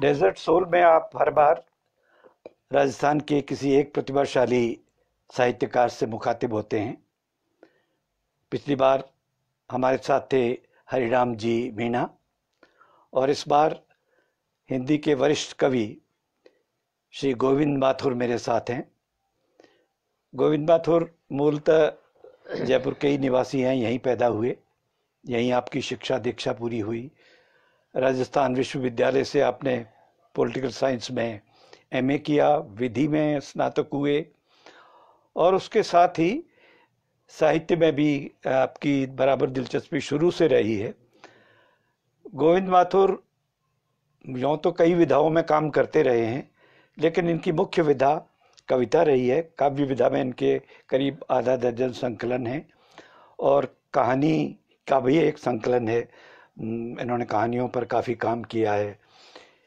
Desert soul में आप हर बार राजस्थान के किसी एक प्रतिभाशाली साहित्यकार से मुखातिब होते हैं पिछली बार हमारे साथ थे हरिराम जी मीणा और इस बार हिंदी के वरिष्ठ कवि श्री गोविंद माथुर मेरे साथ हैं गोविंद माथुर मूलतः जयपुर के ही निवासी हैं यहीं पैदा हुए यहीं आपकी शिक्षा दीक्षा पूरी हुई राजस्थान विश्वविद्यालय से आपने पॉलिटिकल साइंस में एमए किया विधि में स्नातक हुए और उसके साथ ही साहित्य में भी आपकी बराबर दिलचस्पी शुरू से रही है गोविंद माथुर यों तो कई विधाओं में काम करते रहे हैं लेकिन इनकी मुख्य विधा कविता रही है काव्य विधा में इनके करीब आधा दर्जन संकलन हैं और कहानी का भी एक संकलन है इन्होंने कहानियों पर काफ़ी काम किया है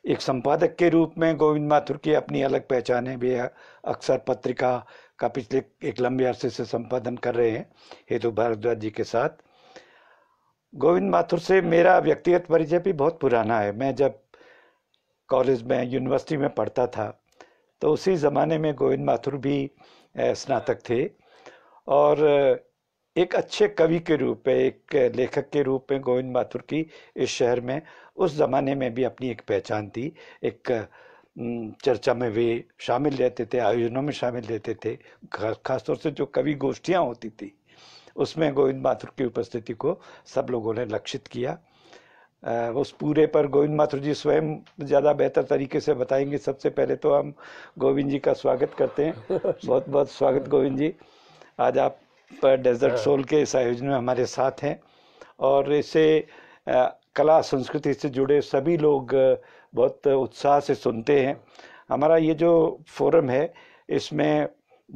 एक संपादक के रूप में गोविंद माथुर की अपनी अलग पहचान है वे अक्सर पत्रिका का पिछले एक लंबे अरसे से संपादन कर रहे हैं हेतु भारद्वाज जी के साथ गोविंद माथुर से मेरा व्यक्तिगत परिचय भी बहुत पुराना है मैं जब कॉलेज में यूनिवर्सिटी में पढ़ता था तो उसी ज़माने में गोविंद माथुर भी स्नातक थे और एक अच्छे कवि के रूप में एक लेखक के रूप में गोविंद माथुर की इस शहर में उस ज़माने में भी अपनी एक पहचान थी एक चर्चा में वे शामिल रहते थे आयोजनों में शामिल रहते थे खासतौर से जो कवि गोष्ठियाँ होती थी उसमें गोविंद माथुर की उपस्थिति को सब लोगों ने लक्षित किया उस पूरे पर गोविंद माथुर जी स्वयं ज़्यादा बेहतर तरीके से बताएंगे सबसे पहले तो हम गोविंद जी का स्वागत करते हैं बहुत बहुत स्वागत गोविंद जी आज आप डेजर्ट हाँ। सोल के इस आयोजन में हमारे साथ हैं और इसे कला संस्कृति से जुड़े सभी लोग बहुत उत्साह से सुनते हैं हमारा ये जो फोरम है इसमें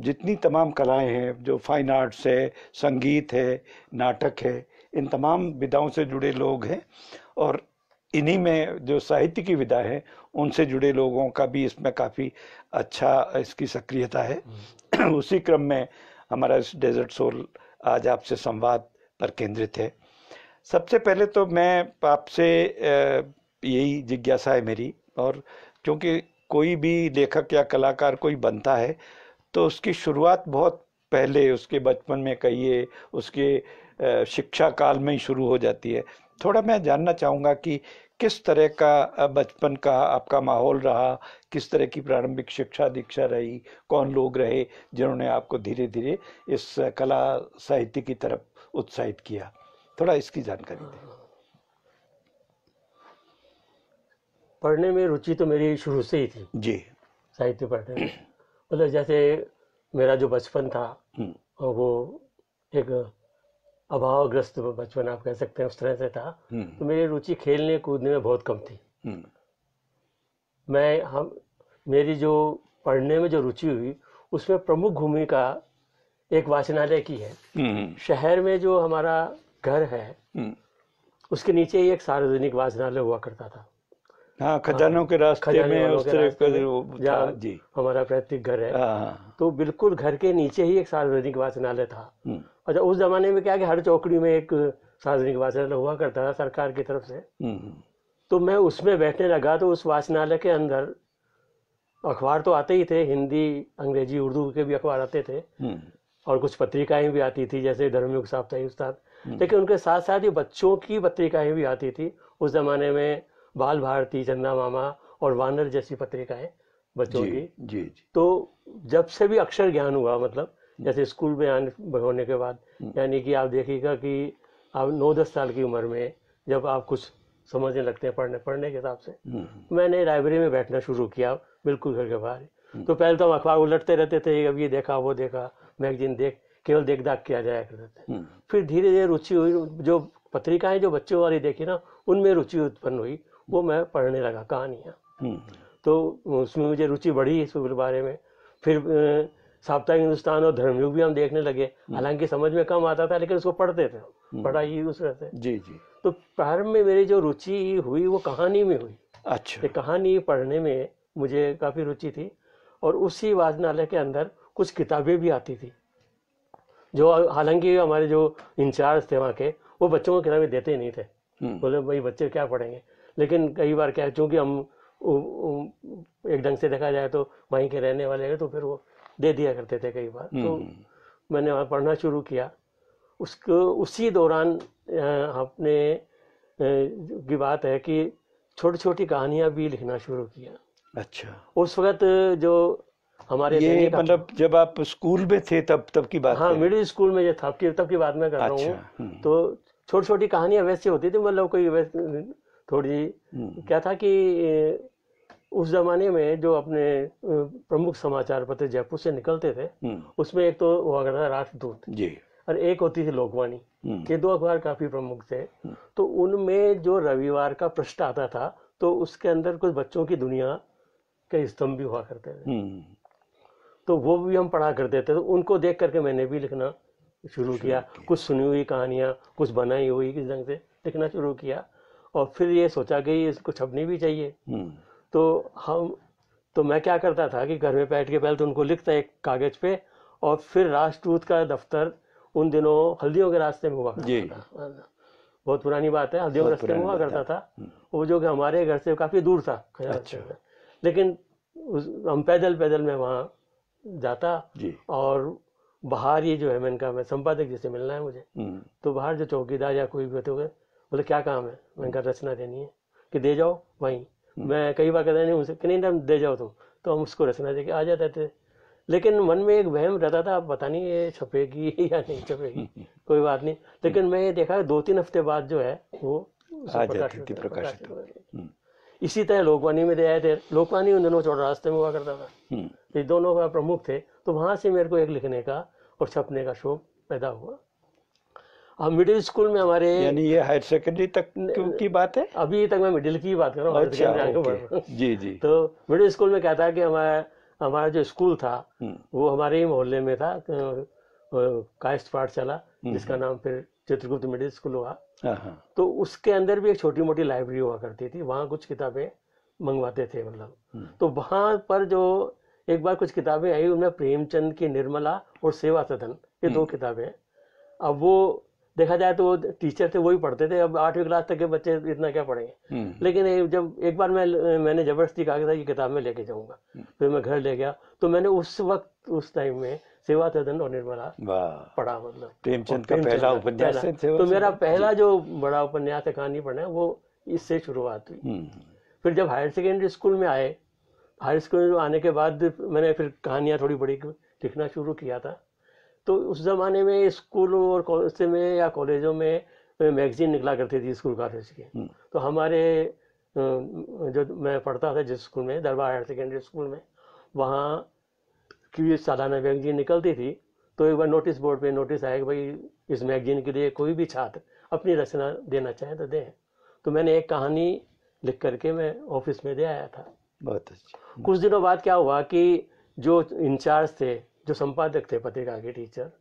जितनी तमाम कलाएं हैं जो फाइन आर्ट्स है संगीत है नाटक है इन तमाम विधाओं से जुड़े लोग हैं और इन्हीं में जो साहित्य की विधा है उनसे जुड़े लोगों का भी इसमें काफ़ी अच्छा इसकी सक्रियता है हम्म। उसी क्रम में हमारा इस डेजर्ट सोल आज आपसे संवाद पर केंद्रित है सबसे पहले तो मैं आपसे यही जिज्ञासा है मेरी और क्योंकि कोई भी लेखक या कलाकार कोई बनता है तो उसकी शुरुआत बहुत पहले उसके बचपन में कहिए उसके शिक्षा काल में ही शुरू हो जाती है थोड़ा मैं जानना चाहूँगा कि किस तरह का बचपन का आपका माहौल रहा किस तरह की प्रारंभिक शिक्षा दीक्षा रही कौन लोग रहे जिन्होंने आपको धीरे धीरे इस कला साहित्य की तरफ उत्साहित किया थोड़ा इसकी जानकारी दें पढ़ने में रुचि तो मेरी शुरू से ही थी जी साहित्य पढ़ने मतलब जैसे मेरा जो बचपन था हम्म। और वो एक अभावग्रस्त बचपन आप कह सकते हैं उस तरह से था हम्म। तो मेरी रुचि खेलने कूदने में बहुत कम थी हम्म। मैं हम मेरी जो पढ़ने में जो रुचि हुई उसमें प्रमुख भूमिका एक वाचनालय की है शहर में जो हमारा घर है हम्म। उसके नीचे ही एक सार्वजनिक वाचनालय हुआ करता था हाँ खजानों हाँ, के रास्ते खजानों में उस तरह का जी हमारा पैतृक घर है हाँ, हाँ। तो बिल्कुल घर के नीचे ही एक सार्वजनिक वाचनालय था हम्म। और उस जमाने में क्या कि हर चौकड़ी में एक सार्वजनिक वाचनालय हुआ करता था सरकार की तरफ से हम्म, तो मैं उसमें बैठने लगा तो उस वाचनालय के अंदर अखबार तो आते ही थे हिंदी अंग्रेजी उर्दू के भी अखबार आते थे और कुछ पत्रिकाएं भी आती थी जैसे धर्मयुग साप्ताहिक उस्ताद हम्म। लेकिन उनके साथ साथ ये बच्चों की पत्रिकाएं भी आती थी उस जमाने में बाल भारती चंदा मामा और वानर जैसी पत्रिकाएं बच्चों जी, की जी, जी तो जब से भी अक्षर ज्ञान हुआ मतलब जैसे स्कूल में आने होने के बाद हम्म। यानी कि आप देखिएगा कि आप नौ दस साल की उम्र में जब आप कुछ समझने लगते हैं पढ़ने पढ़ने के हिसाब से हम्म, मैंने लाइब्रेरी में बैठना शुरू किया बिल्कुल घर के बाहर तो पहले तो हम अखबार उलटते रहते थे अब ये देखा वो देखा मैगजीन देख केवल देख दाख किया जाया करते थे हम्म। फिर धीरे धीरे रुचि हुई जो पत्रिकाएं जो बच्चों वाली देखी ना उनमें रुचि उत्पन्न हुई वो मैं पढ़ने लगा कहानियाँ हम्म। तो उसमें मुझे रुचि बढ़ी इस बारे में फिर साप्ताहिक हिंदुस्तान और धर्मयुग भी हम देखने लगे हम्म। हालांकि समझ में कम आता था लेकिन उसको पढ़ते थे पढ़ा ही उस रहते जी जी तो प्रारंभ में मेरी जो रुचि हुई वो कहानी में हुई अच्छा कहानी पढ़ने में मुझे काफ़ी रुचि थी और उसी वाचनालय के अंदर कुछ किताबें भी आती थी जो हालांकि हमारे जो इंचार्ज थे वहाँ के वो बच्चों को किताबें देते ही नहीं थे हम्म। बोले भाई बच्चे क्या पढ़ेंगे लेकिन कई बार क्या चूँकि हम एक ढंग से देखा जाए तो वहीं के रहने वाले हैं तो फिर वो दे दिया करते थे कई बार तो हम्म। मैंने वहाँ पढ़ना शुरू किया उसको उसी दौरान आपने की बात है कि छोटी छोटी कहानियाँ भी लिखना शुरू किया अच्छा उस वक्त जो हमारे ये मतलब जब आप स्कूल में थे तब तब की बात हाँ मिडिल स्कूल में जब था तब की बात मैं कर रहा हूँ अच्छा, हम्म। तो छोटी छोटी कहानियाँ वैसे होती थी मतलब कोई थोड़ी हम्म। क्या था कि उस जमाने में जो अपने प्रमुख समाचार पत्र जयपुर से निकलते थे हम्म। उसमें एक तो हुआ करता था राष्ट्रदूत जी और एक होती थी लोकवाणी ये दो अखबार काफी प्रमुख थे तो उनमें जो रविवार का प्रश्न आता था तो उसके अंदर कुछ बच्चों की दुनिया के स्तंभ भी हुआ करते थे तो वो भी हम पढ़ा करते थे तो उनको देख करके मैंने भी लिखना शुरू किया कुछ सुनी हुई कहानियाँ कुछ बनाई हुई किस ढंग से लिखना शुरू किया और फिर ये सोचा कि इसको छपनी भी चाहिए हम्म। तो हम तो मैं क्या करता था कि घर में बैठ के पहले तो उनको लिखता एक कागज़ पे और फिर राजदूत का दफ्तर उन दिनों हल्दियों के रास्ते में हुआ करता था हाँ बहुत पुरानी बात है हल्दियों के रास्ते में हुआ करता था हम्म। वो जो कि हमारे घर से काफ़ी दूर था अच्छा। लेकिन उस हम पैदल पैदल में वहाँ जाता और बाहर ये जो है मैंने कहा मैं संपादक जिसे मिलना है मुझे हम्म। तो बाहर जो चौकीदार या कोई भी होते हुए बोले क्या काम है मैंने कहा रचना देनी है कि दे जाओ वहीं हम्म। मैं कई बार कहता नहीं उनसे कि नहीं ना दे जाओ तुम तो हम उसको रचना दे के आ जाते थे लेकिन मन में एक वहम रहता था आप पता नहीं ये छपेगी या नहीं छपेगी कोई बात नहीं लेकिन हम्म। मैं ये देखा दो तीन हफ्ते बाद जो है वो प्रकाशित जाती थी प्रकाशित इसी तरह लोकवाणी में दे आए थे लोकवाणी उन दोनों चौड़ा रास्ते में हुआ करता था हम्म। ये दोनों का प्रमुख थे तो वहाँ से मेरे को एक लिखने का और छपने का शौक पैदा हुआ अब मिडिल स्कूल में हमारे यानी ये हायर सेकेंडरी तक की बात है अभी तक मैं मिडिल की बात कर रहा हूँ अच्छा, जी जी तो मिडिल स्कूल में कहता कि हमारा हमारा जो स्कूल था हम्म। वो हमारे ही मोहल्ले में था कायस्ट पाठशाला हम्म। जिसका नाम फिर चित्रगुप्त मिडिल स्कूल हुआ हाँ, हाँ। तो उसके अंदर भी एक छोटी मोटी लाइब्रेरी हुआ करती थी वहाँ कुछ किताबें मंगवाते थे मतलब हम्म। तो वहाँ पर जो एक बार कुछ किताबें आई उनमें प्रेमचंद की निर्मला और सेवा सदन ये दो हम्म। किताबें अब वो देखा जाए तो वो टीचर थे वही पढ़ते थे अब आठवीं क्लास तक के बच्चे इतना क्या पढ़ेंगे हम्म। लेकिन जब एक बार मैं मैंने जबरदस्ती कहा था ये किताब में लेके जाऊंगा फिर मैं घर ले गया तो मैंने उस वक्त उस टाइम में सेवा सदन और निर्मला पढ़ा मतलब प्रेमचंद का पहला उपन्यास तो मेरा पहला जो बड़ा उपन्यास है कहानी पढ़ना है वो इससे शुरुआत हुई हम्म। फिर जब हायर सेकेंडरी स्कूल में आए हायर स्कूल में आने के बाद मैंने फिर कहानियाँ थोड़ी बड़ी लिखना शुरू किया था तो उस ज़माने में स्कूलों और कॉलेज में या कॉलेजों में मैगजीन निकला करती थी स्कूल कॉलेज की हम्म। तो हमारे जो मैं पढ़ता था जिस स्कूल में दरबार हायर सेकेंडरी स्कूल में वहाँ की सालाना मैगजीन निकलती थी तो एक बार नोटिस बोर्ड पे नोटिस आया कि भाई इस मैगजीन के लिए कोई भी छात्र अपनी रचना देना चाहे तो दें तो मैंने एक कहानी लिख करके मैं ऑफिस में दे आया था बहुत अच्छा कुछ दिनों बाद क्या हुआ कि जो इंचार्ज थे जो संपादक थे पत्रिका के टीचर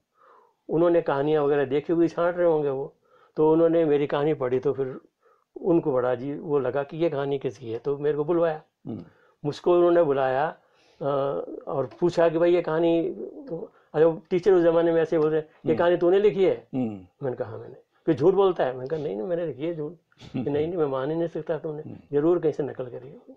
उन्होंने कहानियाँ वगैरह देखी हुई छाँट रहे होंगे वो तो उन्होंने मेरी कहानी पढ़ी तो फिर उनको बड़ा जी वो लगा कि ये कहानी किसकी है तो मेरे को बुलवाया हम्म। मुझको उन्होंने बुलाया और पूछा कि भाई ये कहानी अरे टीचर उस जमाने में ऐसे बोलते ये हम्म। कहानी तूने लिखी है हम्म। मैंने कहा हाँ मैंने फिर झूठ बोलता है मैंने कहा नहीं नहीं मैंने लिखी है झूठ नहीं नहीं मैं मान ही नहीं सकता तुमने हम्म। जरूर कहीं से नकल करी है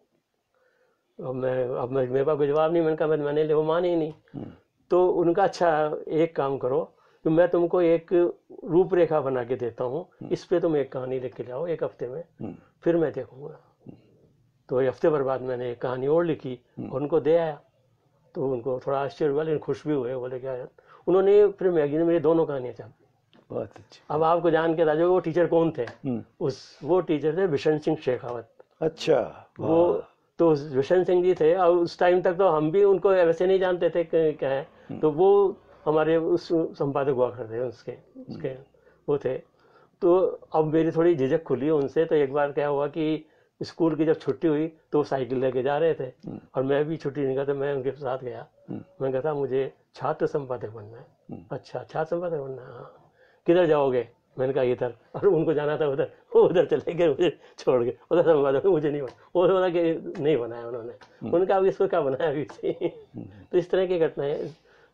अब मैं अब मेरे पास कोई जवाब नहीं मैंने कहा मैंने ले वो माने ही नहीं तो उनका अच्छा एक काम करो तो मैं तुमको एक रूपरेखा बना के देता हूँ इस पे तुम एक कहानी लिख के जाओ एक हफ्ते में फिर मैं देखूंगा तो एक हफ्ते भर बाद मैंने एक कहानी और लिखी और हम्म। उनको दे आया तो उनको थोड़ा आश्चर्य हुआ लेकिन खुश भी हुए बोले क्या उन्होंने फिर मैगजीन में ये दोनों कहानियाँ छापी बहुत अच्छी अब आपको जान के राजा वो टीचर कौन थे हम्म। उस वो टीचर थे भिशन सिंह शेखावत अच्छा वो तो भिशन सिंह जी थे और उस टाइम तक तो हम भी उनको वैसे नहीं जानते थे क्या है हम्म। तो वो हमारे उस संपादक हुआ करते उसके उसके वो थे तो अब मेरी थोड़ी झिझक खुली उनसे तो एक बार क्या हुआ कि स्कूल की जब छुट्टी हुई तो वो साइकिल लेके जा रहे थे हम्म। और मैं भी छुट्टी नहीं करता मैं उनके साथ गया हम्म। मैं कहता मुझे छात्र संपादक बनना है हम्म। अच्छा छात्र संपादक बनना है हाँ। किधर जाओगे मैंने कहा इधर और उनको जाना था उधर वो उधर चले गए मुझे छोड़ गए उधर संपादक तो मुझे नहीं बना वो बोला कि नहीं बनाया उन्होंने उनका अभी इसको क्या बनाया अभी तो इस तरह की घटनाएं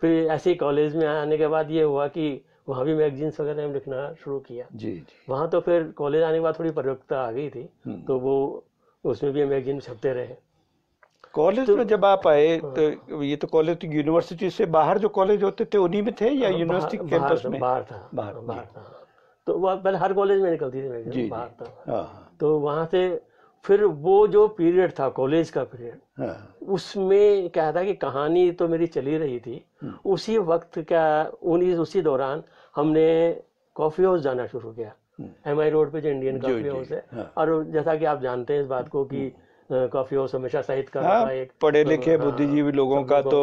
फिर ऐसे ही कॉलेज में आने के बाद ये हुआ कि वहाँ भी मैगजीन्स वगैरह हम लिखना शुरू किया जी, जी वहाँ तो फिर कॉलेज आने के बाद थोड़ी परिवक्ता आ गई थी हम्म। तो वो उसमें भी मैगजीन छपते रहे कॉलेज तो, में जब आप आए हाँ। तो ये तो कॉलेज तो यूनिवर्सिटी से बाहर जो कॉलेज होते थे उन्हीं में थे या यूनिवर्सिटी हाँ, कैंपस में बाहर था बाहर बाहर था तो वह पहले हर कॉलेज में निकलती थी मैगजीन बाहर था तो वहाँ हाँ, तो से फिर वो जो पीरियड था कॉलेज का पीरियड हाँ। उसमें क्या था कि कहानी तो मेरी चली रही थी हम्म। उसी वक्त क्या उन्हीं उसी दौरान हमने कॉफी हाउस जाना शुरू किया एम आई रोड पे जो इंडियन कॉफी हाउस है हाँ। और जैसा कि आप जानते हैं इस बात को कि हम्म। काफी और हमेशा साहित्य हाँ, का हाँ, एक पढ़े लिखे बुद्धिजीवी लोगों का तो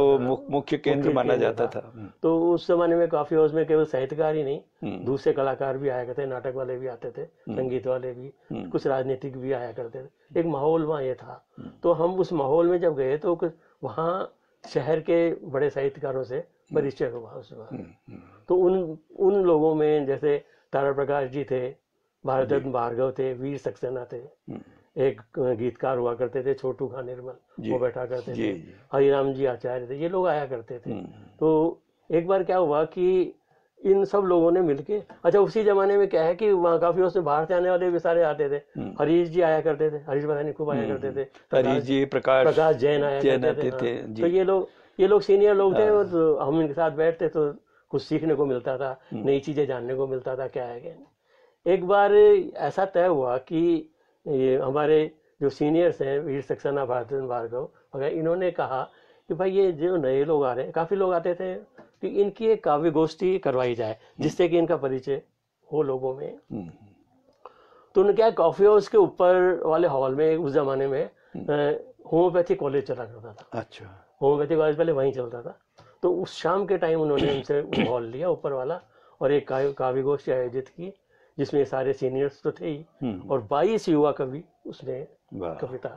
मुख्य केंद्र माना जाता था हम्म। तो उस जमाने में काफी हाउस में केवल साहित्यकार ही नहीं हम्म। दूसरे कलाकार भी आया करते नाटक वाले भी आते थे हम्म। संगीत वाले भी कुछ राजनीतिक भी आया करते थे एक माहौल वहाँ ये था तो हम उस माहौल में जब गए तो वहाँ शहर के बड़े साहित्यकारों से परिचय हुआ उस बार तो उन उन लोगों में जैसे तारा प्रकाश जी थे भारत भार्गव थे वीर सक्सेना थे एक गीतकार हुआ करते थे छोटू खा निर्मल वो बैठा करते थे हरिराम जी आचार्य थे ये लोग आया करते थे हम्म, हम्म। तो एक बार क्या हुआ कि इन सब लोगों ने मिलके अच्छा उसी जमाने में क्या है कि वहाँ काफी उसमें बाहर से आने वाले भी सारे आते थे हम्म। हरीश जी आया करते थे हरीश बधानी खूब आया करते थे हरीश जी प्रकाश प्रकाश जैन आया जैन करते थे, हाँ। थे, तो ये लोग ये लोग सीनियर लोग थे हाँ। और तो हम इनके साथ बैठते तो कुछ सीखने को मिलता था नई चीजें जानने को मिलता था क्या है क्या एक बार ऐसा तय हुआ कि ये हमारे जो सीनियर्स हैं वीर सक्सेना भारतीन भार्गव वगैरह इन्होंने कहा कि भाई ये जो नए लोग आ रहे हैं काफ़ी लोग आते थे कि इनकी एक काव्य गोष्ठी करवाई जाए जिससे कि इनका परिचय हो लोगों में हम्म। तो उन्होंने क्या कॉफी हाउस के ऊपर वाले हॉल में उस जमाने में हम्म। होम्योपैथी कॉलेज चला करता था अच्छा होम्योपैथी कॉलेज पहले वहीं चलता था तो उस शाम के टाइम उन्होंने उनसे हॉल लिया ऊपर वाला और एक काव्य गोष्ठी आयोजित की जिसमें सारे सीनियर्स तो थे ही हम्म। और बाईस युवा कवि उसने कविता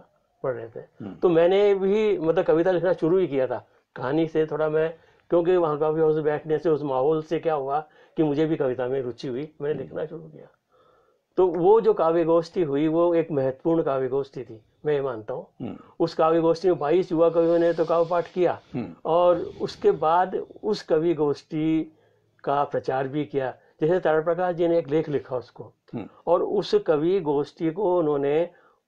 पढ़ रहे थे हम्म। तो मैंने भी मतलब कविता लिखना शुरू ही किया था कहानी से थोड़ा मैं क्योंकि वहाँ भी उस बैठने से उस माहौल से क्या हुआ कि मुझे भी कविता में रुचि हुई मैंने हम्म। लिखना शुरू किया तो वो जो काव्य गोष्ठी हुई वो एक महत्वपूर्ण काव्य गोष्ठी थी मैं ये मानता हूँ उस काव्य गोष्ठी में बाईस युवा कवियों ने तो काव्य पाठ किया और उसके बाद उस कवि गोष्ठी का प्रचार भी किया जैसे तारा प्रकाश जी ने एक लेख लिखा उसको हम्म। और उस कवि गोष्ठी को उन्होंने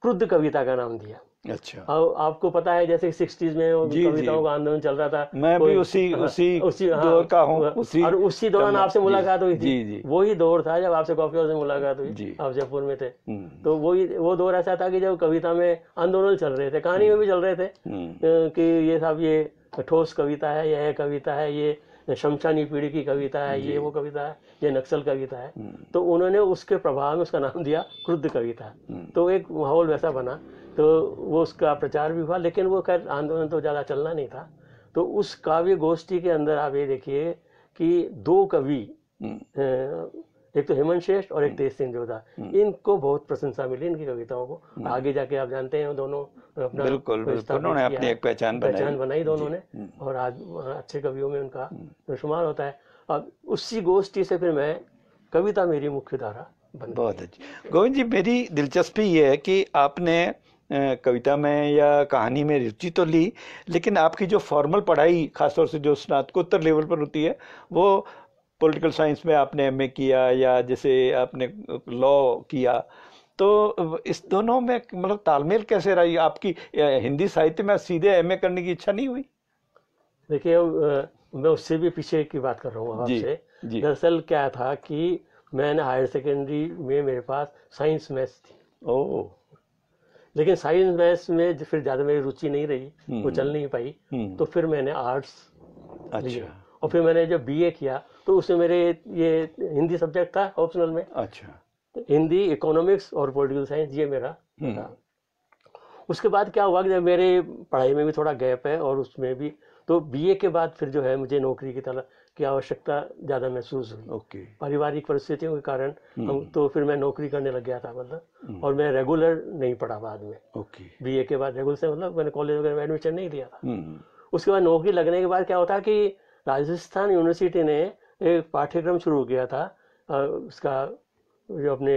क्रुद्ध कविता का नाम दिया अच्छा और आपको पता है जैसे सिक्सटीज में कविताओं का आंदोलन चल रहा था मैं भी उसी हाँ, उसी उसी हाँ, दौर का हूं, हाँ। उसी और उसी दौरान आपसे मुलाकात हुई थी जी, जी, वही दौर था जब आपसे कॉफी हाउस में मुलाकात हुई आप जयपुर में थे हम्म। तो वही वो दौर ऐसा था कि जब कविता में आंदोलन चल रहे थे कहानी हम्म। में भी चल रहे थे कि ये साहब ये ठोस कविता है यह कविता है ये शमशानी पीढ़ी की कविता है ये वो कविता है ये नक्सल कविता है हम्म। तो उन्होंने उसके प्रभाव में उसका नाम दिया क्रुद्ध कविता हम्म। तो एक माहौल वैसा बना तो वो उसका प्रचार भी हुआ लेकिन वो खैर आंदोलन तो ज़्यादा चलना नहीं था तो उस काव्य गोष्ठी के अंदर आप ये देखिए कि दो कवि हम्म। एक तो हेमंत श्रेष्ठ और एक हम्म। तेज सिंह जोधा हम्म। इनको बहुत प्रशंसा मिली इनकी कविताओं को हम्म। आगे जाके आप जानते हैं दोनों अपना बिल्कुल उन्होंने अपनी एक पहचान पहचान बनाई दोनों ने और आज अच्छे कवियों में उनका शुमार होता है अब उसी गोष्ठी से फिर मैं कविता मेरी मुख्य धारा बन बहुत अच्छी गोविंद जी मेरी दिलचस्पी ये है कि आपने कविता में या कहानी में रुचि तो ली लेकिन आपकी जो फॉर्मल पढ़ाई खासतौर से जो स्नातकोत्तर लेवल पर होती है वो पॉलिटिकल साइंस में आपने ए किया या जैसे आपने लॉ किया तो इस दोनों में मतलब तालमेल कैसे रही आपकी हिंदी साहित्य में सीधे ए करने की इच्छा नहीं हुई देखिए मैं उससे भी पीछे की बात कर रहा हूँ आपसे दरअसल क्या था कि मैंने हायर सेकेंडरी में मेरे पास साइंस मैथ्स थी ओ लेकिन साइंस मैथ्स में फिर ज़्यादा मेरी रुचि नहीं रही वो हम्म। चल नहीं पाई हम्म। तो फिर मैंने आर्ट्स अच्छा और फिर मैंने जब बीए किया तो उसमें मेरे ये हिंदी सब्जेक्ट था ऑप्शनल में अच्छा तो हिंदी इकोनॉमिक्स और पोलिटिकल साइंस ये मेरा हम्म। उसके बाद क्या हुआ कि जब मेरे पढ़ाई में भी थोड़ा गैप है और उसमें भी तो बीए के बाद फिर जो है मुझे नौकरी की तरह की आवश्यकता ज़्यादा महसूस हुई ओके पारिवारिक परिस्थितियों के कारण हम हम्म। तो फिर मैं नौकरी करने लग गया था मतलब हम्म। और मैं रेगुलर नहीं पढ़ा बाद में ओके बीए के बाद रेगुलर से मतलब मैंने कॉलेज वगैरह में एडमिशन नहीं लिया था उसके बाद नौकरी लगने के बाद क्या होता कि राजस्थान यूनिवर्सिटी ने एक पाठ्यक्रम शुरू किया था उसका जो अपने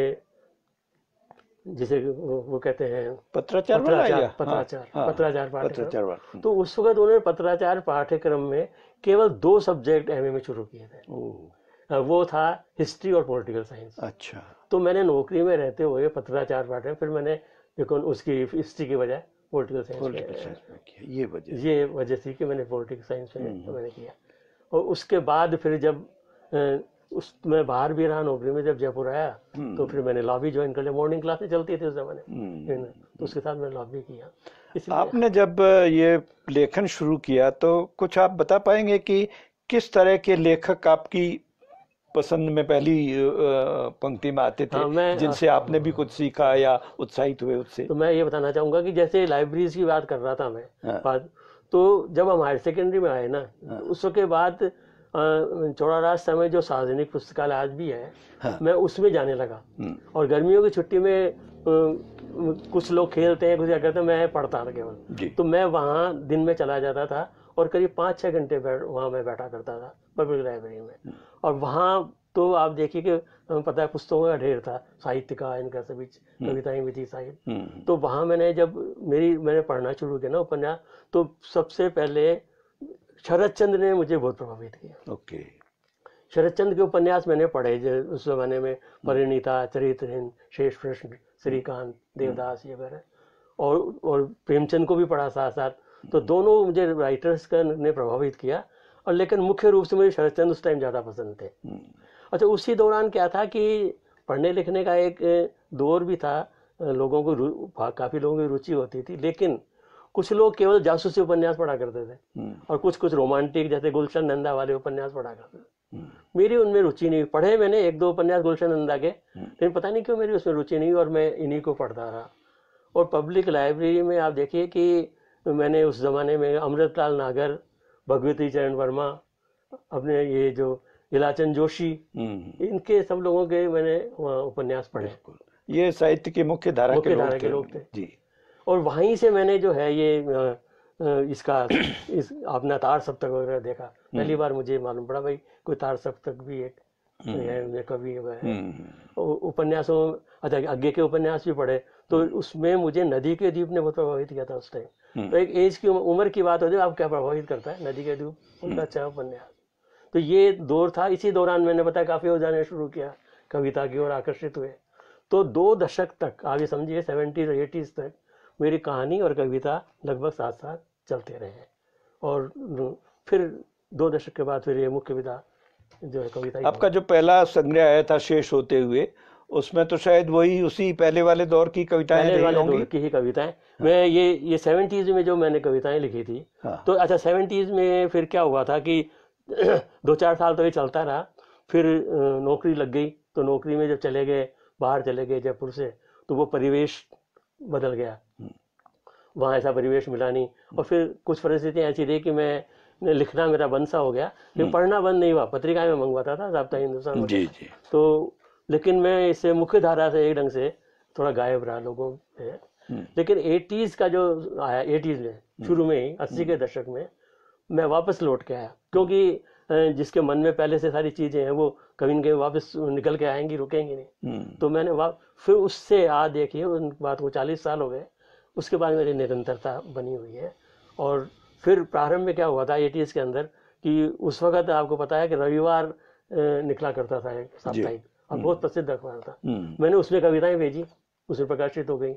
जिसे वो कहते हैं पत्राचार पत्राचार हाँ, पत्राचार हाँ, पत्राचार पाठ्यक्रम हम्म। तो उस वक्त उन्होंने पत्राचार पाठ्यक्रम में केवल दो सब्जेक्ट एमए में शुरू किए थे वो था हिस्ट्री और पॉलिटिकल साइंस अच्छा तो मैंने नौकरी में रहते हुए पत्राचार पाठ्यक्रम फिर मैंने उसकी हिस्ट्री की बजाय पॉलिटिकल साइंस ये वजह ये वजह थी कि मैंने पॉलिटिकल साइंस में हम्म, हम्म। मैंने किया और उसके बाद फिर जब उस मैं बाहर भी रहा नौकरी में जब जयपुर आया हम्म। तो फिर मैंने लॉबी ज्वाइन कर लिया मॉर्निंग क्लासेस चलती थी उस जमाने हम्म। तो उसके साथ मैंने लॉबी किया आपने जब ये लेखन शुरू किया तो कुछ आप बता पाएंगे कि किस तरह के लेखक आपकी पसंद में पहली पंक्ति में आते थे हाँ, जिनसे आपने भी कुछ सीखा या उत्साहित हुए उससे तो मैं ये बताना चाहूंगा कि जैसे लाइब्रेरीज की बात कर रहा था मैं हाँ। तो जब हम हायर सेकेंडरी में आए ना हाँ। उसके बाद चौड़ा रास्ता में जो सार्वजनिक पुस्तकालय आज भी है हाँ। मैं उसमें जाने लगा हम्म। और गर्मियों की छुट्टी में कुछ लोग खेलते हैं कुछ क्या करते हैं मैं पढ़ता था केवल तो मैं वहाँ दिन में चला जाता था और करीब पाँच छः घंटे वहाँ मैं बैठा करता था पब्लिक लाइब्रेरी में हम्म। और वहाँ तो आप देखिए कि पता है पुस्तकों का ढेर था साहित्य का इनका सभी हम्म। कविताएं भी थी साहित्य हम्म, हम्म। तो वहाँ मैंने जब मेरी मैंने पढ़ना शुरू किया ना उपन्यास तो सबसे पहले शरद चंद्र ने मुझे बहुत प्रभावित किया ओके शरद चंद्र के उपन्यास मैंने पढ़े जो उस जमाने में परिणीता चरित्रहीन शेष प्रश्न श्रीकांत देवदास ये वगैरह और और प्रेमचंद को भी पढ़ा साथ साथ तो दोनों मुझे राइटर्स का ने प्रभावित किया और लेकिन मुख्य रूप से मुझे शरद चंद्र उस टाइम ज़्यादा पसंद थे अच्छा उसी दौरान क्या था कि पढ़ने लिखने का एक दौर भी था लोगों को काफ़ी लोगों की रुचि होती थी लेकिन कुछ लोग केवल जासूसी उपन्यास पढ़ा करते थे हम्म। और कुछ कुछ रोमांटिक जैसे गुलशन नंदा वाले उपन्यास पढ़ा करते थे हम्म। मेरी उनमें रुचि नहीं पढ़े मैंने एक दो उपन्यास गुलशन नंदा के हम्म। लेकिन पता नहीं क्यों मेरी उसमें रुचि नहीं और मैं इन्हीं को पढ़ता रहा और पब्लिक लाइब्रेरी में आप देखिए कि मैंने उस ज़माने में अमृतलाल नागर भगवती चरण वर्मा अपने ये जो इलाचन जोशी हम्म, हम्म। इनके सब लोगों के मैंने उपन्यास पढ़े ये साहित्य के मुख्य धारा के धारा के लोग थे जी और वहीं से मैंने जो है ये इसका इस अपना तार सप्तक वगैरह देखा हम्म। पहली बार मुझे मालूम पड़ा भाई कोई तार सप्तक भी एक कवि उपन्यासों अच्छा अज्ञे के उपन्यास भी पढ़े तो उसमें मुझे नदी के द्वीप ने बहुत प्रभावित किया था उस टाइम तो एक एज की उम्र की बात होती है आप क्या प्रभावित करता है नदी के द्वीप उनका अच्छा उपन्यास तो ये दौर था इसी दौरान मैंने बताया काफ़ी हो जाने शुरू किया कविता की ओर आकर्षित हुए तो दो दशक तक आप ये समझिए सेवेंटीज और एटीज़ तक मेरी कहानी और कविता लगभग साथ साथ चलते रहे और फिर दो दशक के बाद फिर ये मुख्य विधा जो है कविता आपका जो पहला संग्रह आया था शेष होते हुए उसमें तो शायद वही उसी पहले वाले दौर की कविताएं पहले वाले दौर की ही कविताएं हाँ। मैं ये ये सेवेंटीज में जो मैंने कविताएं लिखी थी हाँ। तो अच्छा सेवेंटीज में फिर क्या हुआ था कि दो चार साल तो ये चलता रहा फिर नौकरी लग गई तो नौकरी में जब चले गए बाहर चले गए जयपुर से तो वो परिवेश बदल गया हम्म। वहाँ ऐसा परिवेश मिला नहीं और फिर कुछ परिस्थितियाँ ऐसी थी कि मैं लिखना मेरा बंद सा हो गया लेकिन हम्म। पढ़ना बंद नहीं हुआ पत्रिकाएं में मंगवाता था जबता हिंदुस्तान जी जी तो लेकिन मैं इससे मुख्य धारा से एक ढंग से थोड़ा गायब रहा लोगों से हम्म। लेकिन एटीज़ का जो आया एटीज़ में शुरू में ही अस्सी के दशक में मैं वापस लौट के आया क्योंकि जिसके मन में पहले से सारी चीजें हैं वो कभी इनके वापस निकल के आएंगी रुकेंगी नहीं हम्म। तो मैंने फिर उससे आ देखिए उन बात को चालीस साल हो गए उसके बाद मेरी निरंतरता बनी हुई है और फिर प्रारंभ में क्या हुआ था एटीज़ के अंदर कि उस वक्त आपको पता है कि रविवार निकला करता था एक साप्ताहिक और हम्म। बहुत प्रसिद्ध अखबार था हम्म। मैंने उसमें कविताएं भेजी उसमें प्रकाशित हो गई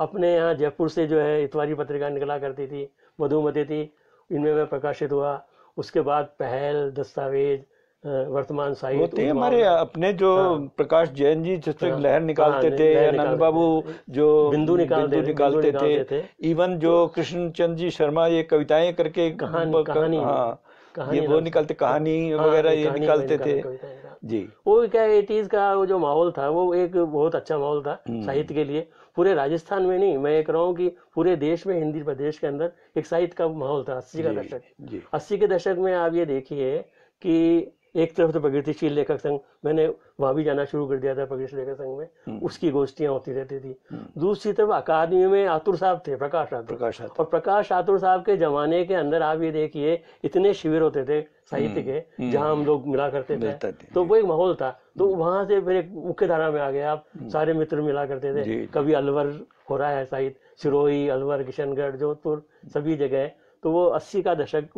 अपने यहाँ जयपुर से जो है इतवारी पत्रिका निकला करती थी मधुमती थी इनमें मैं प्रकाशित हुआ उसके बाद पहल दस्तावेज वर्तमान साहित्य होते हैं हमारे अपने जो हाँ, प्रकाश जैन जी जिस हाँ, लहर निकालते हाँ, थे आनंद बाबू जो बिंदु निकालते, निकालते, थे, इवन जो तो कृष्णचंद जी शर्मा ये कविताएं करके कहानी कहानी कहानी ये वो निकलते कहानी हाँ, वगैरह ये निकालते थे हाँ। जी वो क्या एटीज का वो जो माहौल था वो एक बहुत अच्छा माहौल था हम्म। साहित्य के लिए पूरे राजस्थान में नहीं मैं ये कह रहा हूँ कि पूरे देश में हिंदी प्रदेश के अंदर एक साहित्य का माहौल था अस्सी का दशक अस्सी के दशक में आप ये देखिए कि एक तरफ तो प्रगतिशील लेखक संघ मैंने वहाँ भी जाना शुरू कर दिया था प्रगतिशील लेखक संघ में हम्म। उसकी गोष्ठियाँ होती रहती थी हम्म। दूसरी तरफ अकादमी में आतुर साहब थे प्रकाश आतुर प्रकाश आतुर और प्रकाश आतुर साहब के जमाने के अंदर आप ये देखिए इतने शिविर होते थे साहित्य हम्म। के जहाँ हम लोग मिला करते थे तो वो एक माहौल था तो वहाँ से फिर एक मुख्य धारा में आ गए आप सारे मित्र मिला करते थे कभी अलवर हो रहा है साहित्य सिरोही अलवर किशनगढ़ जोधपुर सभी जगह तो वो अस्सी का दशक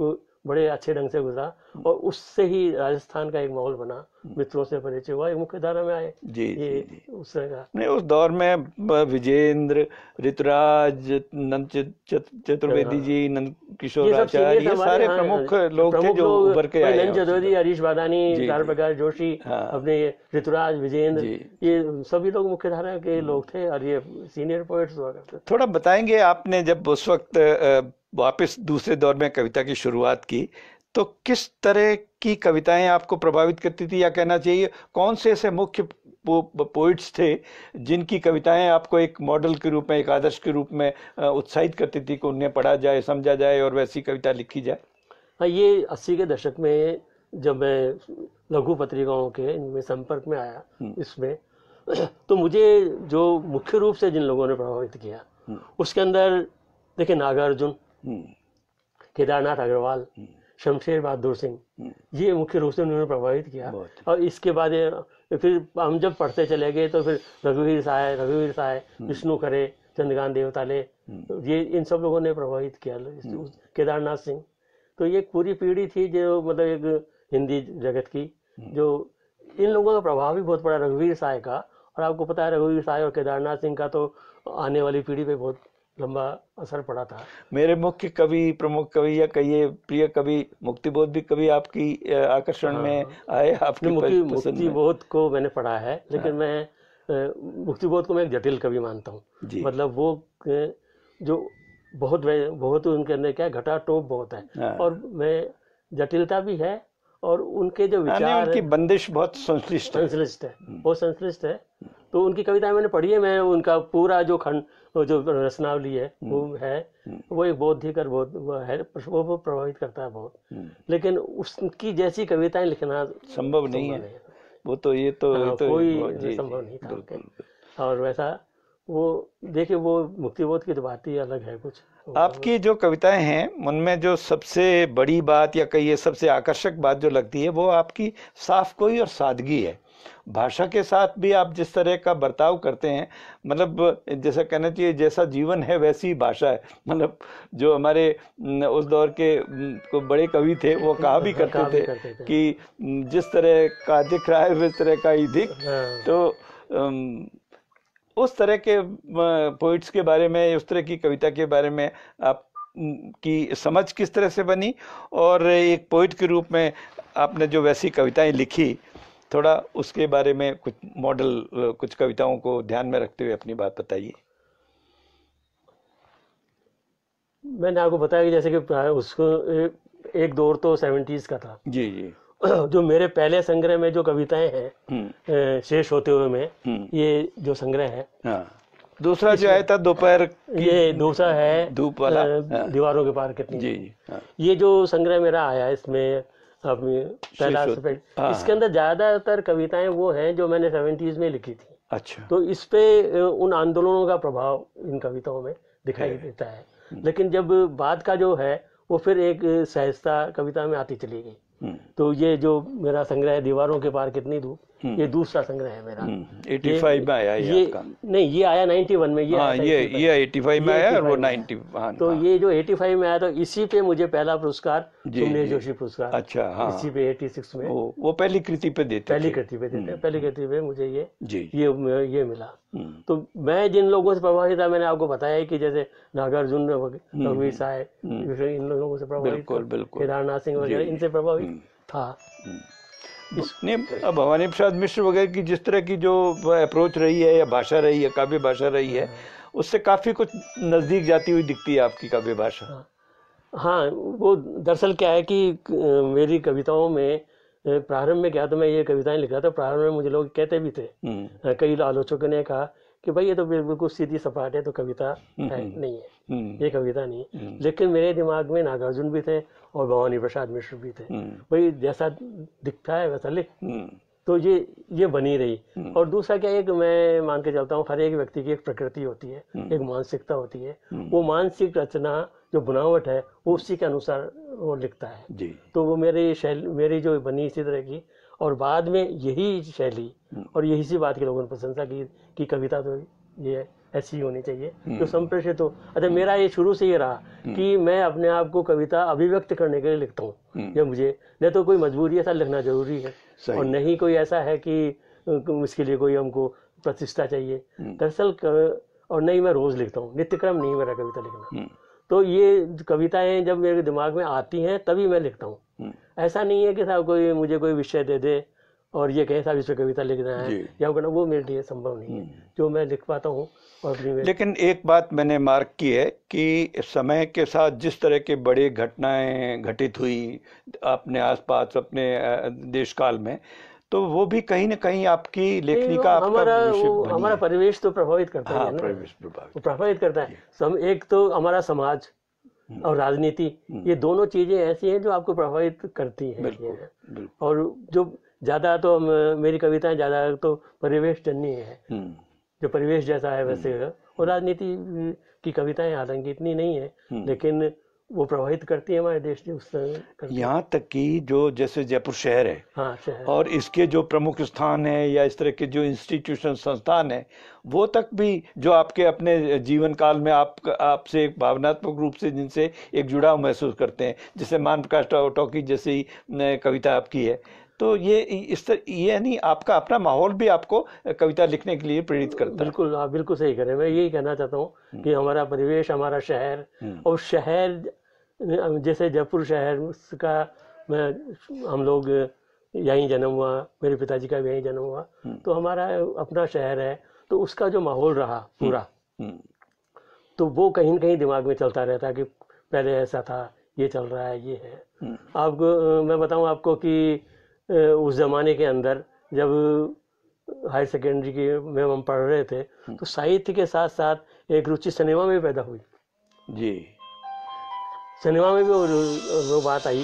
बड़े अच्छे ढंग से गुजरा और उससे ही राजस्थान का एक माहौल बना मित्रों से परिचय हुआ मुख्य धारा में आए जी ये जी, जी। उस नहीं उस दौर में विजेंद्र ऋतुराज नंद चतुर्वेदी हाँ। जी नंद किशोर आचार्य ये सारे प्रमुख लोग थे जो उभर के आए नंद चतुर्वेदी हरीश बादानी लाल प्रकाश जोशी हाँ। अपने ऋतुराज विजेंद्र ये सभी लोग मुख्य धारा के हम्म। लोग थे और ये सीनियर पोएट्स हुआ करते थोड़ा बताएंगे आपने जब उस वक्त वापस दूसरे दौर में कविता की शुरुआत की तो किस तरह की कविताएं आपको प्रभावित करती थी या कहना चाहिए कौन से ऐसे मुख्य पोइट्स थे जिनकी कविताएं आपको एक मॉडल के रूप में एक आदर्श के रूप में उत्साहित करती थी कि उन्हें पढ़ा जाए समझा जाए और वैसी कविता लिखी जाए हाँ ये अस्सी के दशक में जब मैं लघु पत्रिकाओं के इनमें संपर्क में आया इसमें तो मुझे जो मुख्य रूप से जिन लोगों ने प्रभावित किया उसके अंदर देखिए नागार्जुन हम्म। केदारनाथ अग्रवाल हम्म। शमशेर बहादुर सिंह हम्म। ये मुख्य रूप से उन्होंने प्रभावित किया और इसके बाद फिर हम जब पढ़ते चले गए तो फिर रघुवीर साय रघुवीर साय विष्णु करे चंद्रकांत देवताले ये इन सब लोगों ने प्रभावित किया केदारनाथ सिंह तो ये पूरी पीढ़ी थी जो मतलब एक हिंदी जगत की जो इन लोगों का प्रभाव भी बहुत पड़ा रघुवीर साय का और आपको पता है रघुवीर साय और केदारनाथ सिंह का तो आने वाली पीढ़ी पे बहुत लंबा असर पड़ा था मेरे मुख्य कवि प्रमुख कवि या कहिए प्रिय कवि मुक्तिबोध भी कभी आपकी आकर्षण हाँ। में आए आपने मुक्ति मुक्तिबोध को मैंने पढ़ा है लेकिन हाँ। मैं मैं मुक्तिबोध को मैं एक जटिल कवि मानता हूँ मतलब वो जो बहुत बहुत उनके अंदर क्या घटा टोप बहुत है हाँ। और मैं जटिलता भी है और उनके जो हाँ, विचार उनकी बंदिश बहुत संश्लिष्ट संश्लिष्ट है हम्म। बहुत संश्लिष्ट है तो उनकी कविताएं मैंने पढ़ी है मैं उनका पूरा जो खंड जो रचनावली है हम्म। वो है वो एक ही कर बहुत वो है वो, प्रभावित करता है बहुत हम्म। लेकिन उसकी जैसी कविताएं लिखना संभव नहीं है वो तो ये तो, हाँ, तो कोई संभव नहीं था और वैसा वो देखिए वो मुक्तिबोध की तो बात ही अलग है कुछ आपकी जो कविताएं हैं उनमें जो सबसे बड़ी बात या कहिए सबसे आकर्षक बात जो लगती है वो आपकी साफ कोई और सादगी है भाषा के साथ भी आप जिस तरह का बर्ताव करते हैं मतलब जैसा कहना चाहिए जैसा जीवन है वैसी भाषा है मतलब जो हमारे उस दौर के को बड़े कवि थे वो कहा भी हाँ, करते थे, करते थे कि जिस तरह का दिख रहा है उस तरह का ही दिख हाँ। तो उस तरह के पोइट्स के बारे में उस तरह की कविता के बारे में आप की समझ किस तरह से बनी और एक पोइट के रूप में आपने जो वैसी कविताएं लिखी थोड़ा उसके बारे में कुछ मॉडल कुछ कविताओं को ध्यान में रखते हुए अपनी बात बताइए मैंने आपको बताया कि जैसे कि हाँ, उसको एक दौर तो सेवेंटीज का था जी जी जो मेरे पहले संग्रह में जो कविताएं हैं हम्म। शेष होते हुए में हम्म। ये जो संग्रह है हाँ। दूसरा जो आया था दोपहर ये दूसरा है धूप वाला हाँ। दीवारों के पार कितनी जी, जी ये जो संग्रह मेरा आया इसमें अब हाँ। इसके अंदर ज्यादातर कविताएं वो हैं जो मैंने सेवेंटीज में लिखी थी अच्छा तो इस पे उन आंदोलनों का प्रभाव इन कविताओं में दिखाई देता है हम्म। लेकिन जब बाद का जो है वो फिर एक सहजता कविता में आती चली गई हम्म। तो ये जो मेरा संग्रह दीवारों के पार कितनी धूप हम्म। ये दूसरा संग्रह है मेरा 85 हम्म। में आया ये आपका नहीं ये आया 91 में ये हाँ, आ, ये ये 85 में आया और वो 90 हाँ, तो हाँ। ये जो 85 में आया तो इसी पे मुझे पहला पुरस्कार तुमने जोशी पुरस्कार अच्छा हाँ इसी पे 86 में वो, वो पहली कृति पे देते पहली कृति पे देते हम्म। पहली कृति पे मुझे ये ये ये मिला तो मैं जिन लोगों से प्रभावित था मैंने आपको बताया कि जैसे नागार्जुन रघुवीर साय इन लोगों से प्रभावित केदारनाथ सिंह वगैरह इनसे प्रभावित था इसने भवानी प्रसाद मिश्र वगैरह की जिस तरह की जो अप्रोच रही है या भाषा रही है काव्य भाषा रही है उससे काफ़ी कुछ नज़दीक जाती हुई दिखती है आपकी काव्य भाषा हाँ, हाँ वो दरअसल क्या है कि मेरी कविताओं में प्रारंभ में क्या तो मैं ये कविताएं लिखा था प्रारंभ में मुझे लोग कहते भी थे हम्म। कई आलोचकों ने कहा कि भाई ये तो बिल्कुल सीधी सपाट है तो कविता हम्म, है हम्म, नहीं है हम्म, ये कविता नहीं है लेकिन मेरे दिमाग में नागार्जुन भी थे और भवानी प्रसाद मिश्र भी थे भाई जैसा दिखता है वैसा लिख तो ये ये बनी रही और दूसरा क्या एक मैं मान के चलता हूँ हर एक व्यक्ति की एक प्रकृति होती है एक मानसिकता होती है वो मानसिक रचना जो बनावट है वो उसी के अनुसार वो लिखता है तो वो मेरी शैली मेरी जो बनी इसी तरह की और बाद में यही शैली हम्म। और यही सी बात की लोगों ने प्रशंसा की कि कविता तो ये ऐसी होनी चाहिए तो संप्रेषित हो अच्छा मेरा ये शुरू से ये रहा हम्म। कि मैं अपने आप को कविता अभिव्यक्त करने के लिए लिखता हूँ जब मुझे न तो कोई मजबूरी ऐसा लिखना जरूरी है और नहीं कोई ऐसा है कि उसके लिए कोई हमको प्रतिष्ठा चाहिए दरअसल और नहीं मैं रोज लिखता हूँ नित्यक्रम नहीं मेरा कविता लिखना तो ये कविताएं जब मेरे दिमाग में आती हैं तभी मैं लिखता हूँ ऐसा नहीं है कि साहब कोई मुझे कोई विषय दे दे और ये कहे साहब इस पर कविता लिखना है या वो, वो मेरे लिए संभव नहीं है हम्म। जो मैं लिख पाता हूँ लेकिन एक बात मैंने मार्क की है कि समय के साथ जिस तरह के बड़े घटनाएं घटित हुई अपने आसपास अपने देश काल में तो वो भी कहीं ना कहीं आपकी लेखनी का हमारा हमारा परिवेश तो प्रभावित करता हाँ, है प्रभावित प्रभावित करता है एक तो हमारा समाज हम्म। और राजनीति हम्म। ये दोनों चीजें ऐसी हैं जो आपको प्रभावित करती हैं और जो ज्यादा तो मेरी कविताएं ज्यादा तो परिवेश जननी है हम्म। जो परिवेश जैसा है वैसे और राजनीति की कविताएं हालांकि इतनी नहीं है लेकिन वो प्रभावित करती है हमारे देश उस यहाँ तक कि जो जैसे जयपुर शहर है हाँ, शहर। और इसके जो प्रमुख स्थान है या इस तरह के जो इंस्टीट्यूशन संस्थान है वो तक भी जो आपके अपने जीवन काल में आप आपसे एक भावनात्मक रूप से जिनसे एक जुड़ाव महसूस करते हैं जैसे मान प्रकाश टॉकी जैसी कविता आपकी है तो ये इस तरह ये नहीं आपका अपना माहौल भी आपको कविता लिखने के लिए प्रेरित करता है बिल्कुल आप बिल्कुल सही करें मैं यही कहना चाहता हूँ हम्म। कि हमारा परिवेश हमारा शहर हम्म। और शहर जैसे जयपुर शहर का मैं हम लोग यहीं जन्म हुआ मेरे पिताजी का भी यहीं जन्म हुआ हम्म। तो हमारा अपना शहर है तो उसका जो माहौल रहा हम्म। पूरा हम्म। तो वो कहीं ना कहीं दिमाग में चलता रहता कि पहले ऐसा था ये चल रहा है ये है आपको मैं बताऊं आपको कि उस ज़माने के अंदर जब हायर सेकेंडरी के में हम पढ़ रहे थे तो साहित्य के साथ साथ एक रुचि सिनेमा में पैदा हुई जी सिनेमा में भी वो, वो बात आई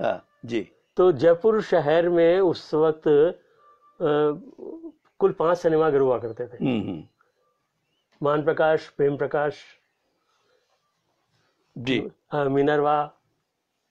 आ, हाँ, जी तो जयपुर शहर में उस वक्त आ, कुल पांच सिनेमा घर हुआ करते थे हम्म, हम्म। मान प्रकाश प्रेम प्रकाश जी मिनरवा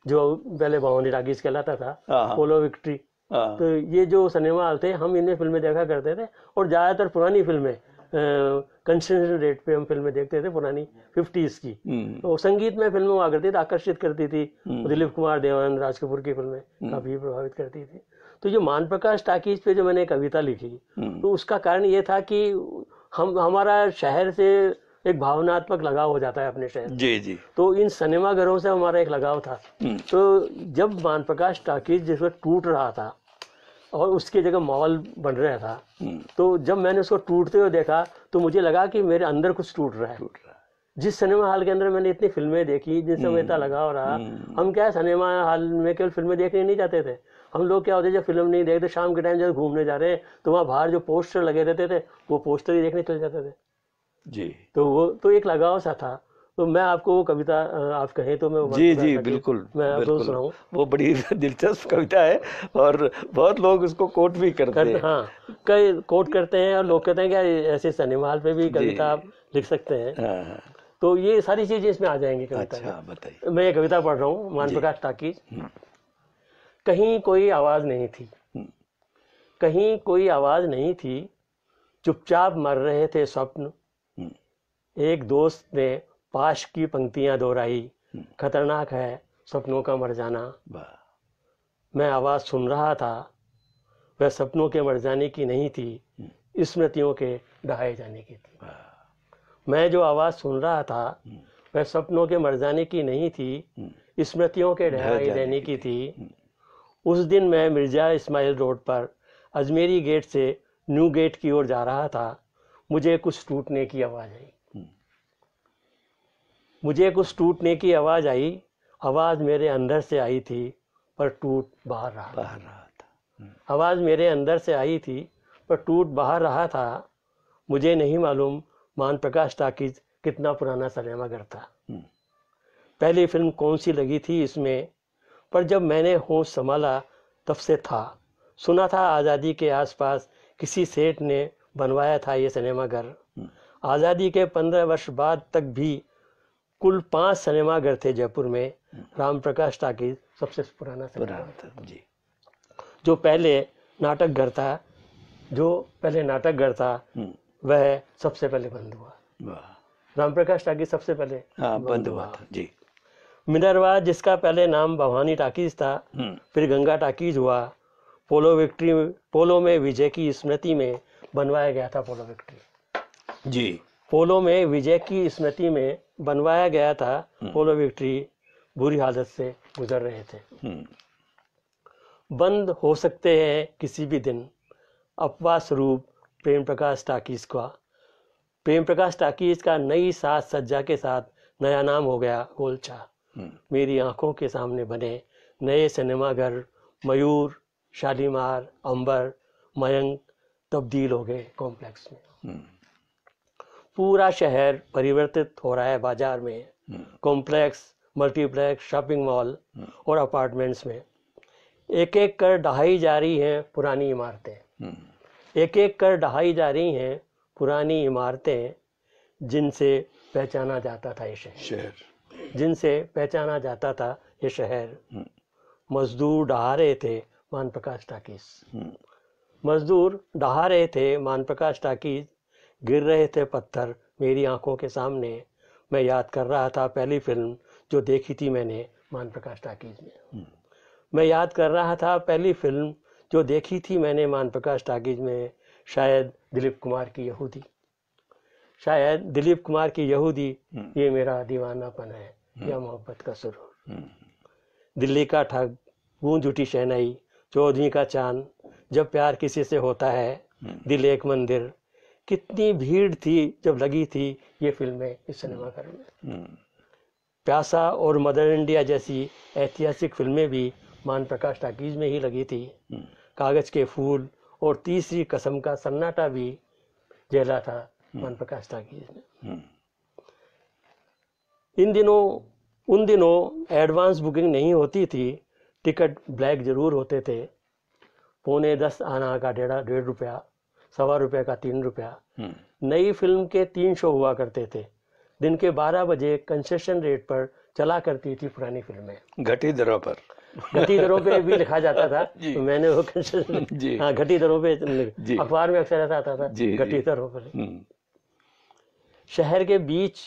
जो पहले भवानी रागीज कहलाता था हाँ, हाँ। पोलो विक्ट्री तो ये जो सिनेमा थे हम इनमें फिल्में देखा करते थे और ज्यादातर पुरानी फिल्में कंसेशन रेट पे हम फिल्में देखते थे पुरानी फिफ्टीज की हम्म। तो संगीत में फिल्में हुआ करती थी आकर्षित करती थी हम्म। दिलीप कुमार देवान राज कपूर की फिल्में हम्म। काफी प्रभावित करती थी तो जो मान प्रकाश टाकीज पे जो मैंने कविता लिखी तो उसका कारण ये था कि हम हमारा शहर से एक भावनात्मक लगाव हो जाता है अपने शहर जी जी तो इन सिनेमा घरों से हमारा एक लगाव था तो जब मान प्रकाश टाकीज जिस वक्त टूट रहा था और उसकी जगह माहौल बन रहा था हम्म। तो जब मैंने उसको टूटते हुए देखा तो मुझे लगा कि मेरे अंदर कुछ टूट रहा है टूट रहा है जिस सिनेमा हॉल के अंदर मैंने इतनी फिल्में देखी जिनसे मैं इतना हम्म। लगा हो रहा हम्म। हम क्या सिनेमा हॉल में केवल फिल्में देखने नहीं जाते थे हम लोग क्या होते जब फिल्म नहीं देखते शाम के टाइम जब घूमने जा रहे हैं तो वहाँ बाहर जो पोस्टर लगे रहते थे वो पोस्टर ही देखने चले जाते थे जी तो वो तो एक लगाव सा था तो मैं आपको वो कविता आप कहें तो मैं जी जी बिल्कुल मैं आपको सुनाऊं वो बड़ी दिलचस्प कविता है और बहुत लोग उसको कोट भी करते कर, हैं हाँ कई कोट करते हैं और लोग कहते हैं कि ऐसे सनेमाल पे भी कविता आप लिख सकते हैं हाँ, हाँ। तो ये सारी चीजें इसमें आ जाएंगी कविता अच्छा, बताइए मैं ये कविता पढ़ रहा हूँ मान प्रकाश टाकी हम्म। कहीं कोई आवाज नहीं थी हम्म। कहीं कोई आवाज नहीं थी चुपचाप मर रहे थे स्वप्न हम्म। एक दोस्त ने पाश की पंक्तियां दोहराई हम्म। खतरनाक है सपनों का मर जाना मैं आवाज़ सुन रहा था वह सपनों के मर जाने की नहीं थी हम्म। स्मृतियों के ढहाए जाने की थी मैं जो आवाज़ सुन रहा था हम्म। वह सपनों के मर जाने की नहीं थी स्मृतियों के ढहाए जाने की थी उस दिन मैं मिर्जा इस्माइल रोड पर अजमेरी गेट से न्यू गेट की ओर जा रहा था मुझे कुछ टूटने की आवाज़ आई मुझे कुछ टूटने की आवाज़ आई आवाज़ मेरे अंदर से आई थी पर टूट बाहर रहा बाहर रहा था हम्म। आवाज़ मेरे अंदर से आई थी पर टूट बाहर रहा था मुझे नहीं मालूम मान प्रकाश टाकिज कितना पुराना सिनेमाघर था हम्म। पहली फिल्म कौन सी लगी थी इसमें पर जब मैंने होश संभाला तब से था सुना था आज़ादी के आसपास किसी सेठ ने बनवाया था ये सिनेमाघर हम्म। आज़ादी के पंद्रह वर्ष बाद तक भी कुल पांच सिनेमाघर थे जयपुर में राम प्रकाश टाकी सबसे पुराना पुराना था जी जो पहले नाटक घर था जो पहले नाटक घर था हम्म। वह सबसे पहले बंद हुआ राम प्रकाश टाकी सबसे पहले हाँ, बंद हुआ था जी मिनरवा जिसका पहले नाम भवानी टाकीज था हम्म। फिर गंगा टाकीज हुआ पोलो विक्ट्री पोलो में विजय की स्मृति में बनवाया गया था पोलो विक्ट्री जी पोलो में विजय की स्मृति में बनवाया गया था हम्म। पोलो विक्ट्री बुरी हालत से गुजर रहे थे हम्म। बंद हो सकते हैं किसी भी दिन अपवास स्वरूप प्रेम प्रकाश टाकीज का प्रेम प्रकाश टाकीज का नई साज सज्जा के साथ नया नाम हो गया गोलचा हम्म। मेरी आंखों के सामने बने नए सिनेमाघर मयूर शालीमार अंबर मयंक तब्दील हो गए कॉम्प्लेक्स में पूरा शहर परिवर्तित हो रहा है बाजार में हम्म। कॉम्प्लेक्स मल्टीप्लेक्स शॉपिंग मॉल हम्म। और अपार्टमेंट्स में एक एक कर ढहाई जा रही हैं पुरानी इमारतें हम्म। एक एक कर ढहाई जा रही हैं पुरानी इमारतें जिनसे पहचाना जाता था ये शहर जिनसे पहचाना जाता था ये शहर मजदूर ढहा रहे थे मान प्रकाश टाकिस मजदूर ढहा रहे थे मान प्रकाश टाकिज गिर रहे थे पत्थर मेरी आंखों के सामने मैं याद कर रहा था पहली फिल्म जो देखी थी मैंने मान प्रकाश टाकीज में हम्म। मैं याद कर रहा था पहली फिल्म जो देखी थी मैंने मान प्रकाश टाकीज में शायद दिलीप कुमार की यहूदी शायद दिलीप कुमार की यहूदी हम्म। ये मेरा दीवानापन है हम्म। या मोहब्बत का सुरू दिल्ली का ठग गूंज उठी शहनाई चौधरी का चांद जब प्यार किसी से होता है दिल एक मंदिर कितनी भीड़ थी जब लगी थी ये फिल्में इस सिनेमाघर में हम्म। प्यासा और मदर इंडिया जैसी ऐतिहासिक फिल्में भी मान प्रकाश टाकीज में ही लगी थी हम्म। कागज़ के फूल और तीसरी कसम का सन्नाटा भी जेला था हम्म। मान प्रकाश टाकीज ने इन दिनों उन दिनों एडवांस बुकिंग नहीं होती थी टिकट ब्लैक ज़रूर होते थे पौने दस आना का डेढ़ा डेढ़ रुपया सवा रुपये का तीन रुपया हम्म। नई फिल्म के तीन शो हुआ करते थे दिन के बारह बजे कंसेशन रेट पर चला करती थी पुरानी फिल्में घटी दरों पर घटी दरों पे भी लिखा जाता था तो मैंने वो कंसेशन हाँ घटी दरों पे अखबार में अक्सर ऐसा आता था घटी दरों पर हम्म। शहर के बीच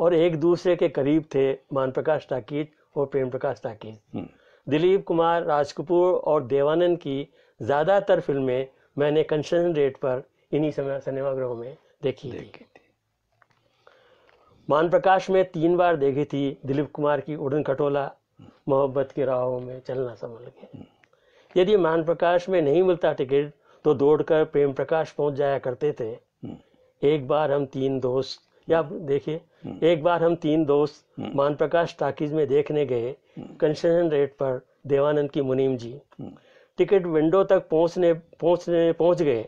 और एक दूसरे के करीब थे मान प्रकाश टाकीज और प्रेम प्रकाश टाकीज हम्म। दिलीप कुमार राजकपूर और देवानंद की ज़्यादातर फिल्में मैंने कंसेशन रेट पर इन्हीं समय सिनेमाग्रहों में देखी थी मान प्रकाश में तीन बार देखी थी दिलीप कुमार की उड़न खटोला मोहब्बत के राहों में चलना संभल के यदि मान प्रकाश में नहीं मिलता टिकट तो दौड़कर प्रेम प्रकाश पहुंच जाया करते थे हम्म। एक बार हम तीन दोस्त या देखिए हम्म। एक बार हम तीन दोस्त हम्म। मान प्रकाश टाकिज में देखने गए कंसेशन रेट पर देवानंद की मुनीम जी टिकट विंडो तक पहुंचने पहुंचने पहुंच गए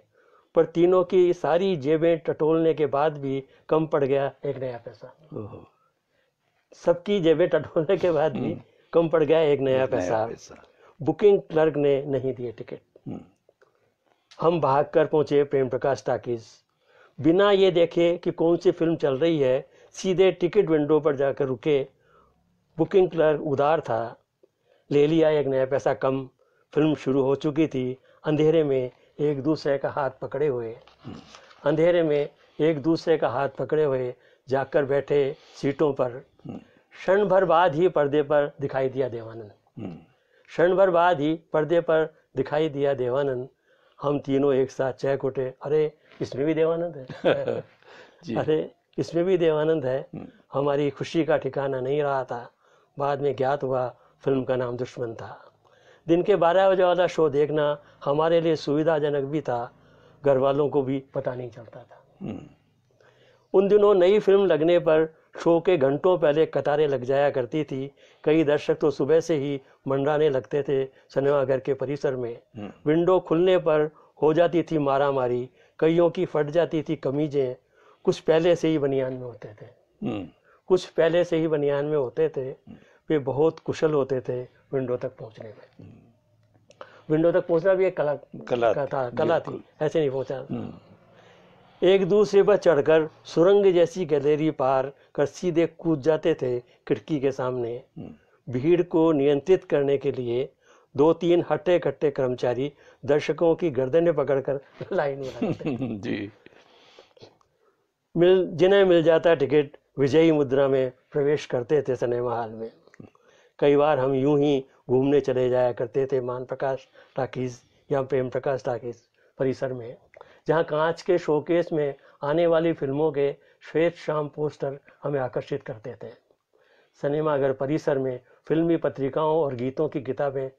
पर तीनों की सारी जेबें टटोलने के बाद भी कम पड़ गया एक नया पैसा सबकी जेबें टटोलने के बाद भी हम्म। कम पड़ गया एक नया पैसा बुकिंग क्लर्क ने नहीं दिए टिकट हम्म। हम भाग कर पहुंचे प्रेम प्रकाश टाकिस बिना ये देखे कि कौन सी फिल्म चल रही है सीधे टिकट विंडो पर जाकर रुके बुकिंग क्लर्क उदार था ले लिया एक नया पैसा कम फिल्म शुरू हो चुकी थी अंधेरे में एक दूसरे का हाथ पकड़े हुए अंधेरे में एक दूसरे का हाथ पकड़े हुए जाकर बैठे सीटों पर क्षण भर बाद ही पर्दे पर दिखाई दिया देवानंद क्षण भर बाद ही पर्दे पर दिखाई दिया देवानंद हम तीनों एक साथ चेक उठे अरे इसमें भी देवानंद है अरे इसमें भी देवानंद है हम्म। हमारी खुशी का ठिकाना नहीं रहा था बाद में ज्ञात हुआ फिल्म का नाम दुश्मन था दिन के बारह बजे वाला शो देखना हमारे लिए सुविधाजनक भी था घर वालों को भी पता नहीं चलता था हम्म। उन दिनों नई फिल्म लगने पर शो के घंटों पहले कतारें लग जाया करती थी कई दर्शक तो सुबह से ही मंडराने लगते थे सिनेमाघर के परिसर में हम्म। विंडो खुलने पर हो जाती थी मारा मारी कईयों की फट जाती थी कमीजें कुछ पहले से ही बनियान में होते थे हम्म। कुछ पहले से ही बनियान में होते थे वे बहुत कुशल होते थे विंडो तक पहुंचने में विंडो तक पहुंचना भी एक कला कला था कला थी ऐसे नहीं पहुंचा हम्म। एक दूसरे पर चढ़कर सुरंग जैसी गलेरी पार कर सीधे कूद जाते थे खिड़की के सामने हम्म। भीड़ को नियंत्रित करने के लिए दो तीन हट्टे कट्टे कर्मचारी दर्शकों की गर्दने पकड़कर लाइन में जी मिल जिन्हें मिल जाता टिकट विजयी मुद्रा में प्रवेश करते थे सिनेमा हॉल में कई बार हम यूं ही घूमने चले जाया करते थे मान प्रकाश टाकीज या प्रेम प्रकाश टाकिज परिसर में जहाँ कांच के शोकेस में आने वाली फिल्मों के श्वेत शाम पोस्टर हमें आकर्षित करते थे सिनेमाघर परिसर में फिल्मी पत्रिकाओं और गीतों की किताबें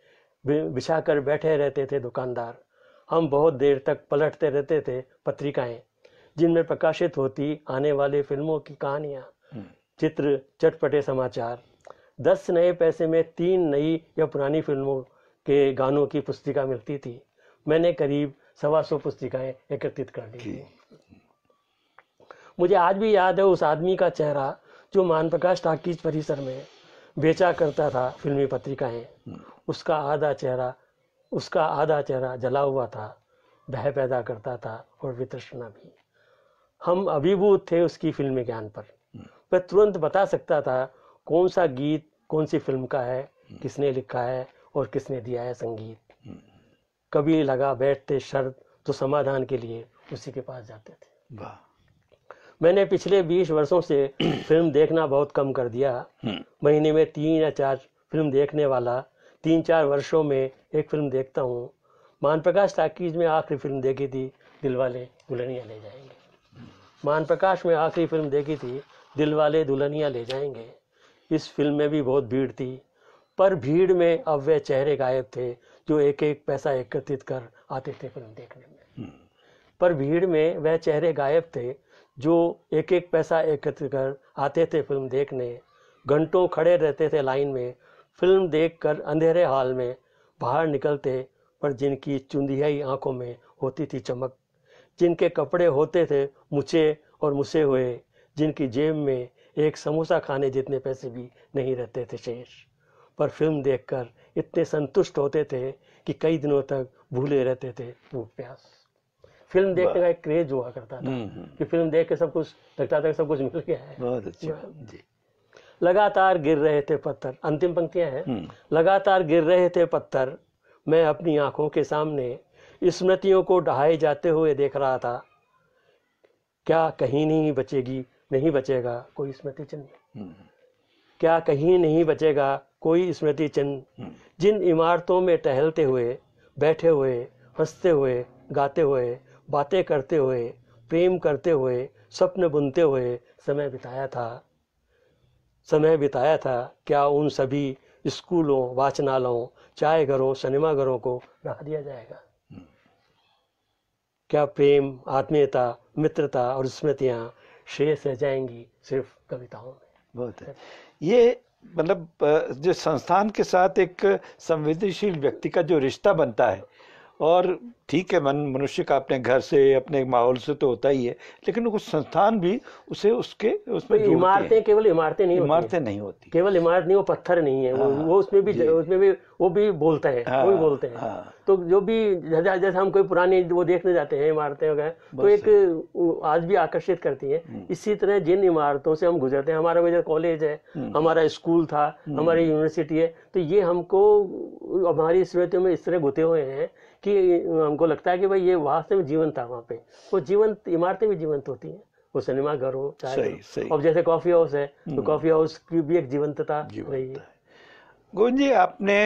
बिछा कर बैठे रहते थे दुकानदार हम बहुत देर तक पलटते रहते थे पत्रिकाएं जिनमें प्रकाशित होती आने वाली फिल्मों की कहानियाँ हम्म। चित्र चटपटे समाचार दस नए पैसे में तीन नई या पुरानी फिल्मों के गानों की पुस्तिका मिलती थी मैंने करीब सवा सौ पुस्तिकाएं एकत्रित कर ली थी मुझे आज भी याद है उस आदमी का चेहरा जो मान प्रकाश टाकीज परिसर में बेचा करता था फिल्मी पत्रिकाएं उसका आधा चेहरा उसका आधा चेहरा जला हुआ था भय पैदा करता था और वितृष्णा भी हम अभिभूत थे उसकी फिल्मी ज्ञान पर मैं तुरंत बता सकता था कौन सा गीत कौन सी फिल्म का है हम्म। किसने लिखा है और किसने दिया है संगीत हम्म। कभी लगा बैठते शर्त तो समाधान के लिए उसी के पास जाते थे वाह मैंने पिछले बीस वर्षों से फिल्म देखना बहुत कम कर दिया हम्म। महीने में तीन या चार फिल्म देखने वाला तीन चार वर्षों में एक फिल्म देखता हूँ मान प्रकाश टाकीज में आखिरी फिल्म देखी थी दिल वाले दुल्हनिया ले जाएंगे मान प्रकाश में आखिरी फिल्म देखी थी दिल वाले दुल्हनिया ले जाएंगे इस फिल्म में भी बहुत भीड़ थी पर भीड़ में अब वे चेहरे गायब थे जो एक एक पैसा एकत्रित कर आते थे फिल्म देखने में हम्म। पर भीड़ में वह चेहरे गायब थे जो एक एक पैसा एकत्रित कर आते थे फिल्म देखने घंटों खड़े रहते थे लाइन में फिल्म देखकर अंधेरे हाल में बाहर निकलते पर जिनकी चुंदियाई आंखों में होती थी चमक जिनके कपड़े होते थे मुझे और मुसे हुए जिनकी जेब में एक समोसा खाने जितने पैसे भी नहीं रहते थे शेष पर फिल्म देखकर इतने संतुष्ट होते थे कि कई दिनों तक भूले रहते थे भूख प्यास फिल्म देखने का एक क्रेज हुआ करता था हम्म, हम्म। कि फिल्म देख के सब कुछ लगता था सब कुछ मिल गया है बहुत अच्छा लगातार गिर रहे थे पत्थर अंतिम पंक्तियां हैं हम्म। लगातार गिर रहे थे पत्थर मैं अपनी आंखों के सामने स्मृतियों को ढहाए जाते हुए देख रहा था क्या कहीं नहीं बचेगी नहीं बचेगा कोई स्मृति चिन्ह हम्म, हम्म। क्या कहीं नहीं बचेगा कोई स्मृति चिन्ह हम्म। जिन इमारतों में टहलते हुए बैठे हुए हंसते हुए गाते हुए बातें करते हुए प्रेम करते हुए स्वप्न बुनते हुए समय बिताया था समय बिताया था क्या उन सभी स्कूलों वाचनालयों चाय घरों सिनेमाघरों को रहा दिया जाएगा क्या प्रेम आत्मीयता मित्रता और स्मृतियाँ शेष रह जाएंगी सिर्फ कविताओं में बहुत है ये मतलब जो संस्थान के साथ एक संवेदनशील व्यक्ति का जो रिश्ता बनता है और ठीक है मन मनुष्य का अपने घर से अपने माहौल से तो होता ही है लेकिन कुछ संस्थान भी उसे उसके उसमें इमारतें केवल इमारतें नहीं इमारतें नहीं होती केवल इमारत नहीं वो पत्थर नहीं है वो हाँ, वो उसमें भी उसमें भी वो भी बोलते हैं वो भी हाँ, बोलते हैं हाँ। तो जो भी जैसे हम कोई पुरानी वो देखने जाते हैं इमारतें वगैरह तो एक आज भी आकर्षित करती है हम्म। इसी तरह जिन इमारतों से हम गुजरते हैं हमारा इधर कॉलेज है हम्म। हमारा स्कूल था हम्म। हमारी यूनिवर्सिटी है तो ये हमको हमारी स्मृतियों में इस तरह गुते हुए हैं कि हमको लगता है कि भाई ये वास्तव में जीवंत था वहाँ पे वो जीवंत इमारतें भी जीवंत होती हैं वो सिनेमा घर हो चाहे और जैसे कॉफी हाउस है तो कॉफी हम्म। हाउस की भी एक जीवंतता रही है गोविंद जी आपने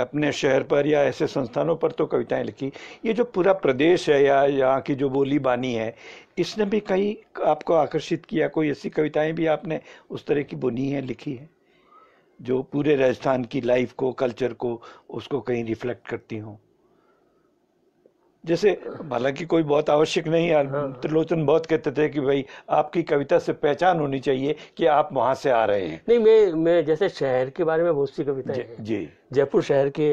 अपने शहर पर या ऐसे संस्थानों पर तो कविताएं लिखी ये जो पूरा प्रदेश है या यहाँ की जो बोली बानी है इसने भी कहीं आपको आकर्षित किया कोई ऐसी कविताएं भी आपने उस तरह की बुनी है लिखी है जो पूरे राजस्थान की लाइफ को कल्चर को उसको कहीं रिफ्लेक्ट करती हों जैसे हालांकि कोई बहुत आवश्यक नहीं है त्रिलोचन हाँ। बहुत कहते थे कि भाई आपकी कविता से पहचान होनी चाहिए कि आप वहां से आ रहे हैं नहीं मैं मैं जैसे शहर के बारे में बहुत सी कविता जी जयपुर शहर के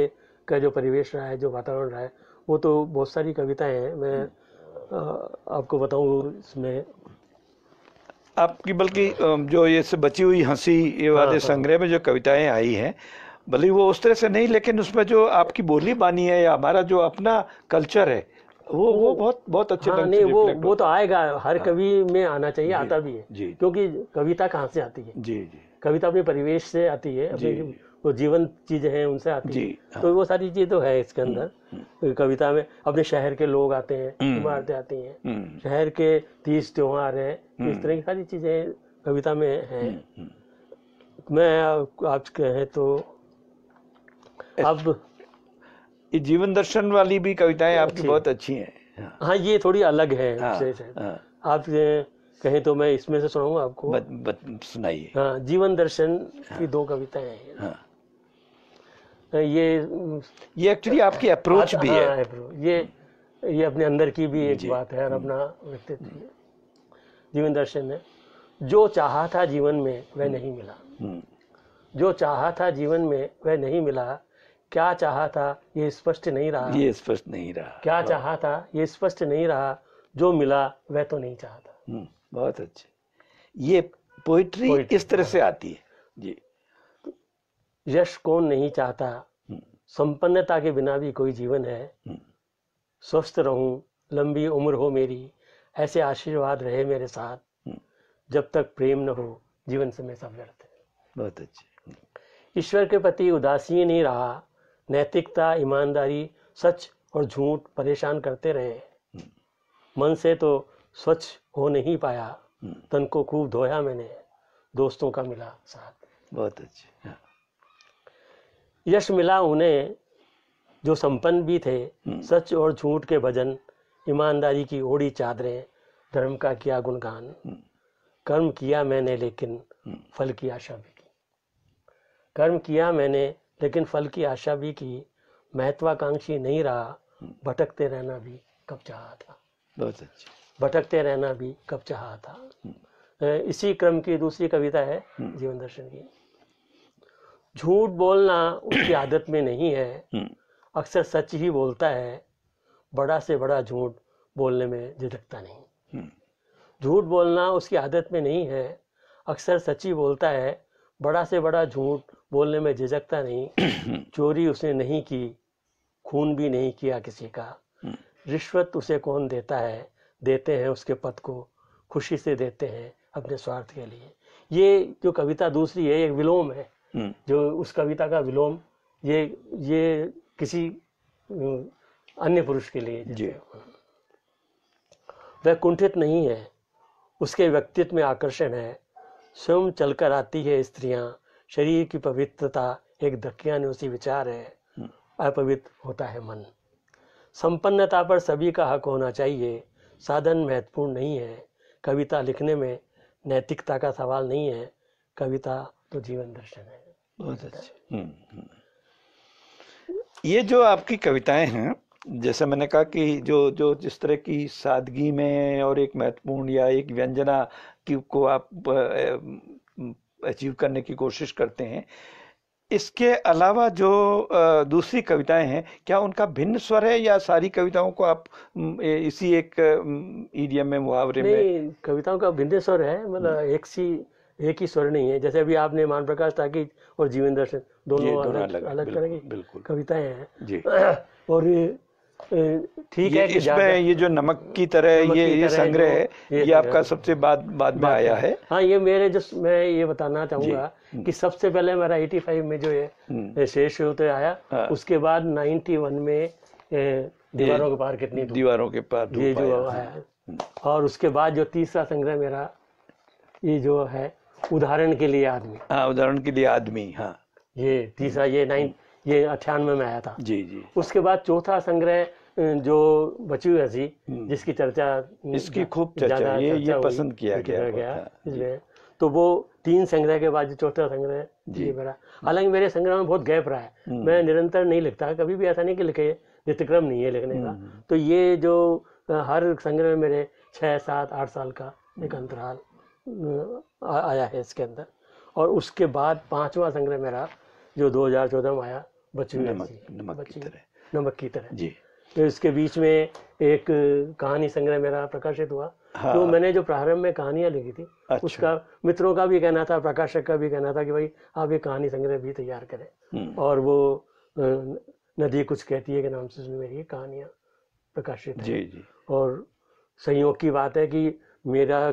का जो परिवेश रहा है जो वातावरण रहा है वो तो बहुत सारी कविताएं हैं मैं आपको बताऊ इसमें आपकी बल्कि जो ये से बची हुई हंसी ये वाले हाँ, हाँ। संग्रह में जो कविताएं आई हैं भले वो उस तरह से नहीं लेकिन उसमें जो आपकी बोली बानी है या हमारा जो अपना कल्चर है वो वो बहुत बहुत अच्छे हाँ, नहीं वो वो तो आएगा हर हाँ। कवि में आना चाहिए आता भी है जी, क्योंकि कविता कहाँ से आती है जी जी कविता अपने परिवेश से आती है अपने वो जीवन चीजें हैं उनसे आती है हाँ। तो वो सारी चीजें तो है इसके हम्म, अंदर हम्म। कविता में अपने शहर के लोग आते हैं हम्म। इमारतें आती हैं शहर के तीज त्योहार हैं इस तरह की सारी चीजें कविता में है मैं आप कहें तो अब ये जीवन दर्शन वाली भी कविताएं आपकी बहुत अच्छी हैं हाँ।, हाँ ये थोड़ी अलग है हाँ, हाँ। आप कहें तो मैं इसमें से सुनाऊंगा आपको सुनाइए हाँ जीवन दर्शन की दो कविताएं हैं ये ये एक्चुअली आपकी अप्रोच भी है ये ये अपने अंदर की भी एक बात है और हम्म। अपना व्यक्तित्व जीवन दर्शन है जो चाहा था जीवन में वह हम्म। नहीं मिला हम्म। जो चाहा था जीवन में वह नहीं मिला क्या चाहा था ये स्पष्ट नहीं रहा ये स्पष्ट नहीं रहा क्या चाहा था ये स्पष्ट नहीं रहा जो मिला वह तो नहीं चाहा था हम्म, बहुत अच्छे ये पोइट्री, इस तरह से हाँ। आती है जी यश कौन नहीं चाहता हम्म। संपन्नता के बिना भी कोई जीवन है हम्म। स्वस्थ रहूं लंबी उम्र हो मेरी ऐसे आशीर्वाद रहे मेरे साथ जब तक प्रेम न हो जीवन से मैं सब व्यर्थ है बहुत अच्छे ईश्वर के प्रति उदासीन ही रहा नैतिकता ईमानदारी सच और झूठ परेशान करते रहे मन से तो स्वच्छ हो नहीं पाया तन को खूब धोया मैंने दोस्तों का मिला साथ बहुत अच्छे हाँ। यश मिला उन्हें जो संपन्न भी थे हम्म। सच और झूठ के भजन ईमानदारी की ओढ़ी चादरें धर्म का किया गुणगान हम्म। कर्म किया मैंने लेकिन हम्म। फल की आशा भी की कर्म किया मैंने लेकिन फल की आशा भी की महत्वाकांक्षी नहीं रहा भटकते रहना भी कब चाहा था बहुत अच्छा भटकते रहना भी कब चाहा था इसी क्रम की दूसरी कविता है जीवन दर्शन की झूठ बोलना उसकी आदत में नहीं है अक्सर सच ही बोलता है बड़ा से बड़ा झूठ बोलने में झिझकता नहीं हम्म। झूठ बोलना उसकी आदत में नहीं है अक्सर सच ही बोलता है बड़ा से बड़ा झूठ बोलने में झिझकता नहीं चोरी उसने नहीं की खून भी नहीं किया किसी का हम्म। रिश्वत उसे कौन देता है देते हैं उसके पद को खुशी से देते हैं अपने स्वार्थ के लिए ये जो कविता दूसरी है एक विलोम है हम्म। जो उस कविता का विलोम ये ये किसी अन्य पुरुष के लिए वह कुंठित नहीं है उसके व्यक्तित्व में आकर्षण है स्वयं चलकर आती है स्त्रियां शरीर की पवित्रता एक उसी विचार है हम्म। अपवित्र होता है मन संपन्नता पर सभी का हक होना चाहिए साधन महत्वपूर्ण नहीं है कविता लिखने में नैतिकता का सवाल नहीं है कविता तो जीवन दर्शन है बहुत अच्छा ये जो आपकी कविताएं हैं जैसे मैंने कहा कि जो जो जिस तरह की सादगी में और एक महत्वपूर्ण या एक व्यंजना की को आप अचीव करने की कोशिश करते हैं इसके अलावा जो दूसरी कविताएं हैं क्या उनका भिन्न स्वर है या सारी कविताओं को आप इसी एक ईडियम में मुहावरे में कविताओं का भिन्न स्वर है मतलब हम्म। एक सी एक ही स्वर नहीं है जैसे अभी आपने मान प्रकाश ताकि और जीवन दर्शन दोनों अलग अलग तरह की कविताएं हैं और ठीक है इसमें ये जो नमक की तरह नमक ये ये संग्रह है ये, ये आपका सबसे बाद बाद में आया है हाँ ये मेरे जो मैं ये बताना चाहूंगा हम्म। कि सबसे पहले मेरा 85 में जो हम्म। ये शेष होते आया हाँ। उसके बाद 91 में दीवारों के पार कितनी दीवारों के पार ये जो आया हम्म। और उसके बाद जो तीसरा संग्रह मेरा ये जो है उदाहरण के लिए आदमी हाँ उदाहरण के लिए आदमी हाँ ये तीसरा ये नाइन ये अठानवे में आया था जी जी उसके बाद चौथा संग्रह जो बची हुई थी हम्म। जिसकी चर्चा इसकी खूब चर्चा ये ये पसंद किया गया, गया तो वो तीन संग्रह के बाद जो चौथा संग्रह जी मेरा हम्म। हालांकि मेरे संग्रह में बहुत गैप रहा है हम्म। मैं निरंतर नहीं लिखता कभी भी ऐसा नहीं कि लिखे नित्यक्रम नहीं है लिखने का तो ये जो हर संग्रह में मेरे छः सात आठ साल का एक अंतराल आया है इसके अंदर और उसके बाद पांचवा संग्रह मेरा जो 2014 में आया नमक नमक की तरह नमक की तरह जी तो इसके बीच में एक कहानी संग्रह मेरा प्रकाशित हुआ तो हाँ। तो मैंने जो प्रारंभ में कहानियां लिखी थी अच्छा। उसका मित्रों का भी कहना था प्रकाशक का भी कहना था कि भाई आप ये कहानी संग्रह भी तैयार करें हम्म। और वो नदी कुछ कहती है के नाम से मेरी ये प्रकाशित जी जी और संयोग की बात है कि मेरा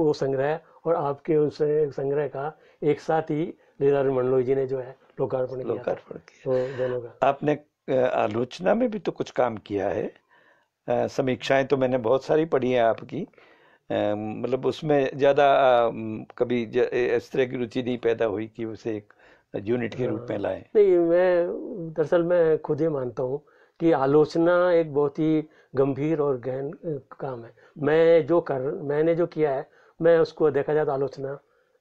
वो संग्रह और आपके उस संग्रह का एक साथ ही लीला मंडलोई जी ने जो है लोकार्पण लोकार्पण किया तो दोनों का आपने आलोचना में भी तो कुछ काम किया है समीक्षाएं तो मैंने बहुत सारी पढ़ी हैं आपकी मतलब उसमें ज़्यादा कभी इस तरह की रुचि नहीं पैदा हुई कि उसे एक यूनिट के रूप में हाँ। लाएं नहीं मैं दरअसल मैं खुद ही मानता हूँ कि आलोचना एक बहुत ही गंभीर और गहन काम है मैं जो कर मैंने जो किया है मैं उसको देखा जाए तो आलोचना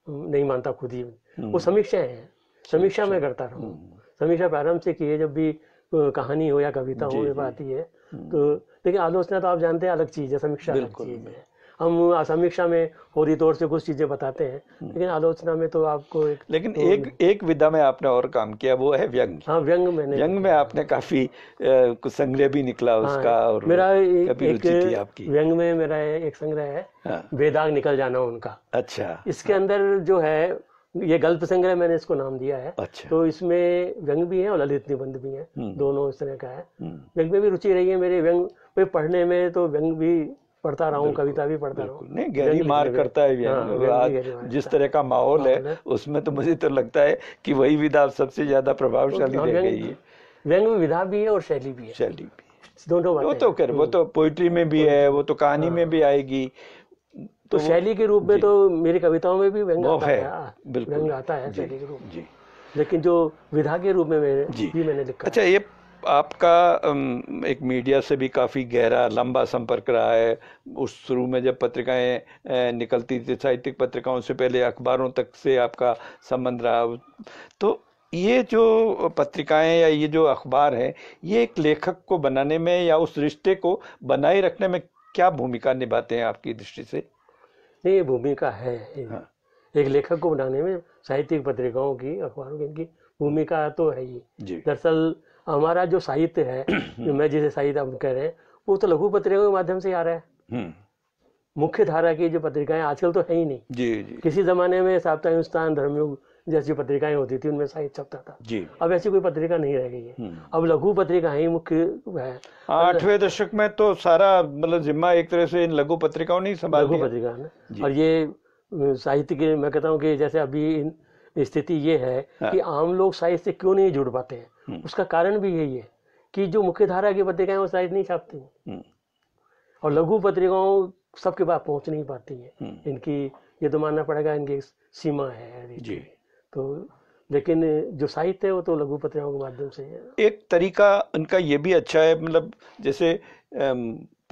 नहीं मानता खुद ही वो समीक्षाएं हैं समीक्षा में करता रहा हम्म। समीक्षा प्रारंभ से की है जब भी कहानी हो या कविता हो आती है हम्म। तो लेकिन आलोचना तो आप जानते हैं अलग चीज़ है समीक्षा अलग चीज़ है हम समीक्षा में फौरी तौर से कुछ चीज़ें बताते हैं हम्म। लेकिन आलोचना में तो आपको एक लेकिन तो एक एक विधा में आपने और काम किया वो है व्यंग हाँ व्यंग में व्यंग में आपने काफ़ी कुछ संग्रह भी निकला हाँ, उसका और मेरा एक, एक आपकी व्यंग में मेरा एक संग्रह है हाँ। निकल जाना उनका अच्छा इसके हाँ। अंदर जो है ये गल्प संग्रह मैंने इसको नाम दिया है अच्छा। तो इसमें व्यंग भी है और ललित निबंध भी है हम्म। दोनों इस तरह का है हम्म। व्यंग में भी रुचि रही है मेरे व्यंग में पढ़ने में तो व्यंग भी पढ़ता रहा हूँ कविता भी पढ़ता रहा हूँ नहीं गहरी मार करता है व्यंग हाँ, जिस तरह का माहौल है हाँ, हाँ। उसमें तो मुझे तो लगता है कि वही विधा सबसे ज्यादा प्रभावशाली रह गई है व्यंग में विधा भी है और शैली भी है शैली भी दोनों वो तो कर वो हम्म। तो पोइट्री में भी है वो तो कहानी में भी आएगी तो, तो शैली के रूप में तो मेरी कविताओं में भी व्यंग आता है, हाँ, बिल्कुल व्यंग आता है शैली के रूप जी लेकिन जो विधा के रूप में मैंने जी भी मैंने लिखा अच्छा ये आपका एक मीडिया से भी काफ़ी गहरा लंबा संपर्क रहा है उस शुरू में जब पत्रिकाएं निकलती थी साहित्यिक पत्रिकाओं से पहले अखबारों तक से आपका संबंध रहा तो ये जो पत्रिकाएं या ये जो अखबार हैं ये एक लेखक को बनाने में या उस रिश्ते को बनाए रखने में क्या भूमिका निभाते हैं आपकी दृष्टि से ये भूमिका है हाँ। एक लेखक को बनाने में साहित्यिक पत्रिकाओं की अखबारों की इनकी भूमिका तो है ही दरअसल हमारा जो साहित्य है जो मैं जिसे साहित्य हम कह रहे हैं वो तो लघु पत्रिकाओं के माध्यम से आ रहा है हम्म। मुख्य धारा की जो पत्रिकाएं आजकल तो है ही नहीं जी जी किसी जमाने में साप्ताहिक हिंदुस्तान धर्मयुग जैसी पत्रिकाएं होती थी उनमें साहित्य छपता था जी अब ऐसी कोई पत्रिका नहीं रह गई है हम्म। अब लघु पत्रिका ही मुख्य है आठवें दशक में तो सारा मतलब जिम्मा एक तरह से इन लघु पत्रिकाओं ने संभाल लघु पत्रिका ने और ये साहित्य के मैं कहता हूँ कि जैसे अभी स्थिति ये है हाँ। कि आम लोग साहित्य से क्यों नहीं जुड़ पाते हैं हम्म। उसका कारण भी यही है कि जो मुख्य धारा की पत्रिकाएं वो साहित्य नहीं छापती हम्म। और लघु पत्रिकाओं सबके पास पहुंच नहीं पाती है इनकी ये तो मानना पड़ेगा इनकी सीमा है जी तो लेकिन जो साहित्य है वो तो लघु पत्रिकाओं के माध्यम से है एक तरीका उनका ये भी अच्छा है मतलब जैसे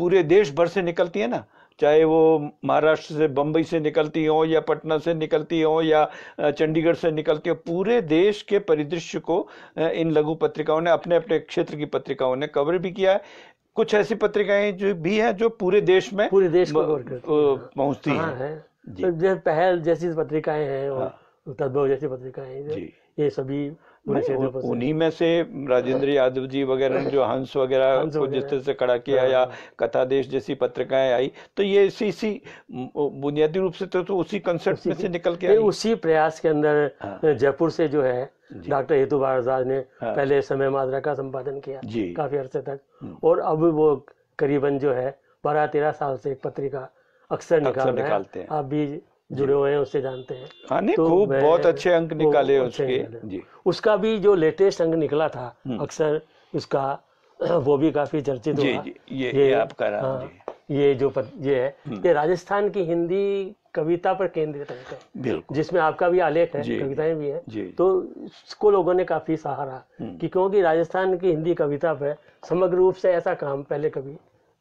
पूरे देश भर से निकलती है ना चाहे वो महाराष्ट्र से बम्बई से निकलती हों या पटना से निकलती हों या चंडीगढ़ से निकलती हों पूरे देश के परिदृश्य को इन लघु पत्रिकाओं ने अपने अपने क्षेत्र की पत्रिकाओं ने कवर भी किया है कुछ ऐसी पत्रिकाएं जो भी हैं जो पूरे देश में पूरे देश को कवर करती पहुंचती हाँ, हैं है। पहल जैसी पत्रिकाएं हैं हाँ। तद्भव जैसी पत्रिकाएं ये सभी उन्हीं में से राजेंद्र यादव जी वगैरह ने जो हंस वगैरह को जिस तरह से खड़ा किया हाँ। या कथादेश जैसी पत्रिकाएं आई तो ये इसी इसी बुनियादी रूप से तो, तो उसी कंसेप्ट में से निकल के उसी प्रयास के अंदर हाँ। जयपुर से जो है डॉक्टर हेतु भारद्वाज ने हाँ। पहले समय मादरा का संपादन किया काफी अर्से तक हम्म। और अब वो करीबन जो है बारह तेरह साल से एक पत्रिका अक्सर निकालते हैं आप भी जुड़े हुए हैं उससे जानते हैं हाँ नहीं तो खूब बहुत अच्छे अंक निकाले उसके जी उसका भी जो लेटेस्ट अंक निकला था हम्म। अक्सर उसका वो भी काफी चर्चित हुआ जी, ये, ये आपका हाँ, ये जो पत, ये है ये हम्म। राजस्थान की हिंदी कविता पर केंद्रित अंक है बिल्कुल जिसमें आपका भी आलेख है कविताएं भी है तो उसको लोगों ने काफी सहारा हम्म। कि क्योंकि राजस्थान की हिंदी कविता पर समग्र रूप से ऐसा काम पहले कभी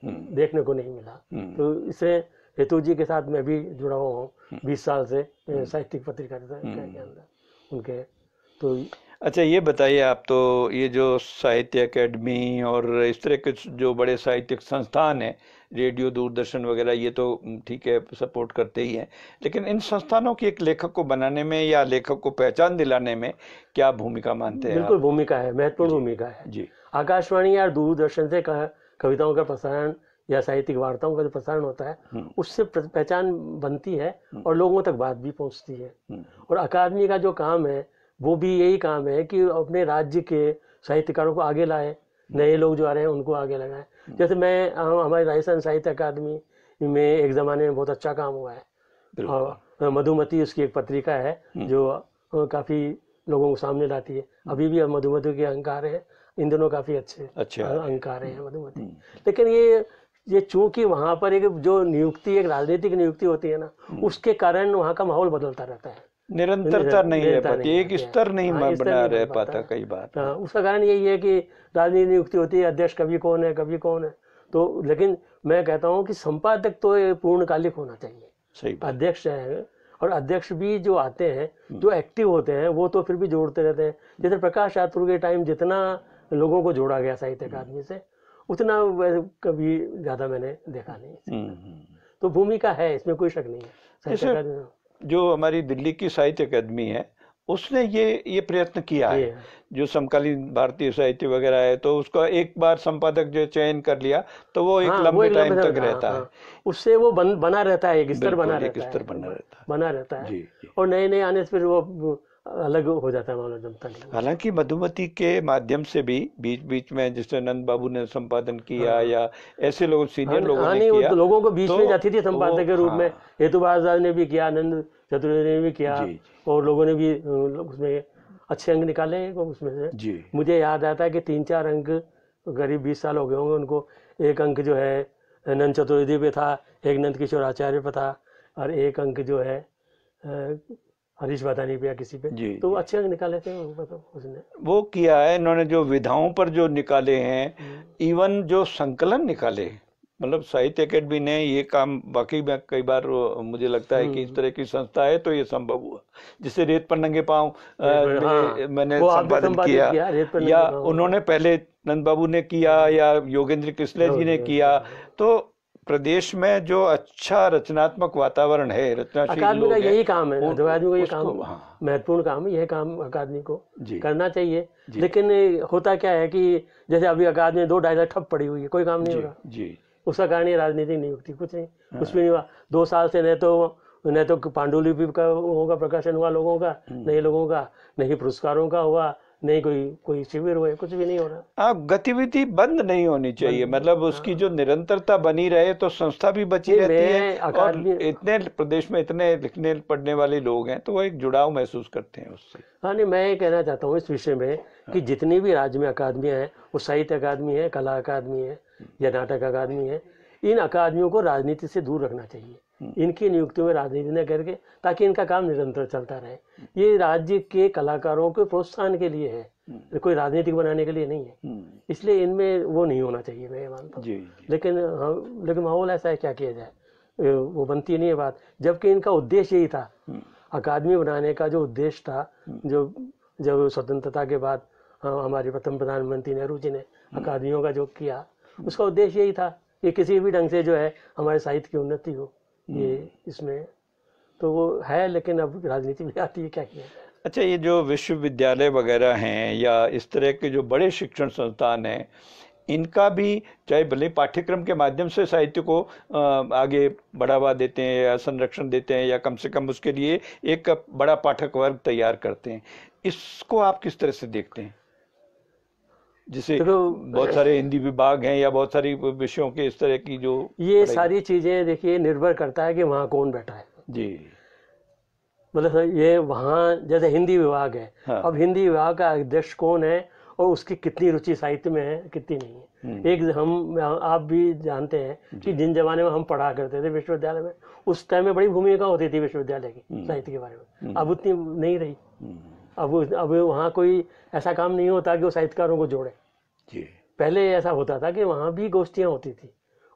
देखने को नहीं मिला तो इसे हेतु जी के साथ मैं भी जुड़ा हुआ हूँ हम्म। बीस साल से हम्म। साहित्यिक पत्रिका के हम्म। अंदर उनके तो अच्छा ये बताइए आप तो ये जो साहित्य अकेडमी और इस तरह के जो बड़े साहित्यिक संस्थान हैं रेडियो दूरदर्शन वगैरह ये तो ठीक है सपोर्ट करते ही हैं लेकिन इन संस्थानों की एक लेखक को बनाने में या लेखक को पहचान दिलाने में क्या भूमिका मानते हैं बिल्कुल भूमिका है महत्वपूर्ण भूमिका है जी आकाशवाणी और दूरदर्शन से कविताओं का प्रसारण या साहित्यिक वार्ताओं का जो प्रसारण होता है हम्म। उससे पहचान बनती है हम्म। और लोगों तक बात भी पहुंचती है हम्म। और अकादमी का जो काम है वो भी यही काम है कि अपने राज्य के साहित्यकारों को आगे लाए नए लोग जो आ रहे हैं उनको आगे लगाए जैसे मैं हमारे राजस्थान साहित्य अकादमी में एक ज़माने में बहुत अच्छा काम हुआ है और मधुमती उसकी एक पत्रिका है जो काफ़ी लोगों को सामने लाती है अभी भी मधुमती के अहंकार हैं इन दिनों काफ़ी अच्छे अच्छा अहंकार हैं मधुमती लेकिन ये ये चूंकि वहां पर एक जो नियुक्ति एक राजनीतिक नियुक्ति होती है ना हम्म। उसके कारण वहाँ का माहौल बदलता रहता है निरंतरता हाँ, नहीं रह पाती एक स्तर नहीं बना रह पाता कई बार हाँ, उसका कारण यही है कि राजनीतिक नियुक्ति होती है अध्यक्ष कभी कौन है कभी कौन है तो लेकिन मैं कहता हूँ कि संपादक तो पूर्णकालिक होना चाहिए सही अध्यक्ष है और अध्यक्ष भी जो आते हैं हम्म। जो एक्टिव होते हैं वो तो फिर भी जोड़ते रहते हैं जैसे प्रकाश यात्रु के टाइम जितना लोगों को जोड़ा गया साहित्य अकादमी हम्म। से उतना कभी ज्यादा मैंने देखा नहीं हम्म, हम्म। तो भूमिका है इसमें कोई शक नहीं है जो हमारी दिल्ली की साहित्य अकादमी है उसने ये ये प्रयत्न किया है जो समकालीन भारतीय साहित्य वगैरह है तो उसको एक बार संपादक जो चयन कर लिया तो वो एक हाँ, लंबे टाइम तक हाँ, रहता हाँ, है उससे वो बन, बना रहता है एक स्तर बना रहता है बना रहता है बना रहता है और नए नए आने से फिर वो अलग हो जाता है मामला जनता के हालांकि मधुमती के माध्यम से भी बीच बीच में जिससे नंद बाबू ने संपादन किया हाँ। या ऐसे लोग सीनियर हाँ, लोगों हाँ, ने किया लोगों को बीच तो, में जाती थी संपादक के रूप में हाँ। हेतु बाजार ने भी किया नंद चतुर्वेदी ने भी किया और लोगों ने भी उसमें अच्छे अंक निकाले उसमें से मुझे याद आता है कि तीन चार अंक करीब बीस साल हो गए होंगे उनको एक अंक जो है नंद चतुर्वेदी पे था एक नंद किशोर आचार्य पे था और एक अंक जो है हरीश वादानी भी या किसी पे जी, तो अच्छे अंक निकाले थे मतलब उसने वो किया है इन्होंने जो विधाओं पर जो निकाले हैं हम्म। इवन जो संकलन निकाले मतलब साहित्य अकेडमी ने ये काम बाकी में कई बार मुझे लगता है कि इस हम्म। तरह की संस्था है तो ये संभव हुआ जिससे रेत पर नंगे पाँव हाँ, मैंने संपादन किया, किया या उन्होंने पहले नंद बाबू ने किया या योगेंद्र किसले जी ने किया तो प्रदेश में जो अच्छा रचनात्मक वातावरण है अकादमी का यही काम है अध्वादियों का ये काम हाँ। महत्वपूर्ण काम है यह काम अकादमी को करना चाहिए लेकिन होता क्या है कि जैसे अभी अकादमी दो ढाई ठप पड़ी हुई है कोई काम नहीं होगा उसका कारण ये राजनीति नहीं होती कुछ नहीं हाँ। कुछ भी नहीं हुआ दो साल से न तो न तो पांडुलिपि का होगा प्रकाशन हुआ लोगों का हम्म। नहीं लोगों का नहीं पुरस्कारों का हुआ नहीं कोई कोई शिविर हो कुछ भी नहीं हो रहा आप गतिविधि बंद नहीं होनी चाहिए मतलब उसकी हाँ। जो निरंतरता बनी रहे तो संस्था भी बची रहती है और इतने प्रदेश में इतने लिखने पढ़ने वाले लोग हैं तो वो एक जुड़ाव महसूस करते हैं उससे हाँ नहीं मैं ये कहना चाहता हूँ इस विषय में हाँ। कि जितनी भी राज्य में अकादमियाँ हैं वो साहित्य अकादमी है कला अकादमी है या नाटक अकादमी है इन अकादमियों को राजनीति से दूर रखना चाहिए इनकी नियुक्ति में राजनीति न करके ताकि इनका काम निरंतर चलता रहे ये राज्य के कलाकारों के प्रोत्साहन के लिए है हम्म। कोई राजनीतिक बनाने के लिए नहीं है हम्म। इसलिए इनमें वो नहीं होना चाहिए मैं ये मानता हूँ लेकिन हाँ, लेकिन माहौल ऐसा है क्या किया जाए वो बनती नहीं है बात जबकि इनका उद्देश्य यही था हम्म। अकादमी बनाने का जो उद्देश्य था जो जब स्वतंत्रता के बाद हाँ, हमारे प्रथम प्रधानमंत्री नेहरू जी ने अकादमियों का जो किया उसका उद्देश्य यही था कि किसी भी ढंग से जो है हमारे साहित्य की उन्नति हो ये हम्म। इसमें तो वो है लेकिन अब राजनीति में आती है क्या किया अच्छा ये जो विश्वविद्यालय वगैरह हैं या इस तरह के जो बड़े शिक्षण संस्थान हैं इनका भी चाहे भले पाठ्यक्रम के माध्यम से साहित्य को आगे बढ़ावा देते हैं या संरक्षण देते हैं या कम से कम उसके लिए एक बड़ा पाठक वर्ग तैयार करते हैं इसको आप किस तरह से देखते हैं जिसे तो बहुत सारे हिंदी विभाग हैं या बहुत सारी विषयों के इस तरह की जो ये सारी चीज़ें देखिए निर्भर करता है कि वहाँ कौन बैठा है जी मतलब ये वहाँ जैसे हिंदी विभाग है हाँ। अब हिंदी विभाग का अध्यक्ष कौन है और उसकी कितनी रुचि साहित्य में है कितनी नहीं है हम्म। एक हम आप भी जानते हैं कि जिन जमाने में हम पढ़ा करते थे विश्वविद्यालय में उस टाइम में बड़ी भूमिका होती थी विश्वविद्यालय की हम्म। साहित्य के बारे में हम्म। अब उतनी नहीं रही अब अब वहाँ कोई ऐसा काम नहीं होता कि वो साहित्यकारों को जोड़े जी पहले ऐसा होता था कि वहाँ भी गोष्ठियाँ होती थी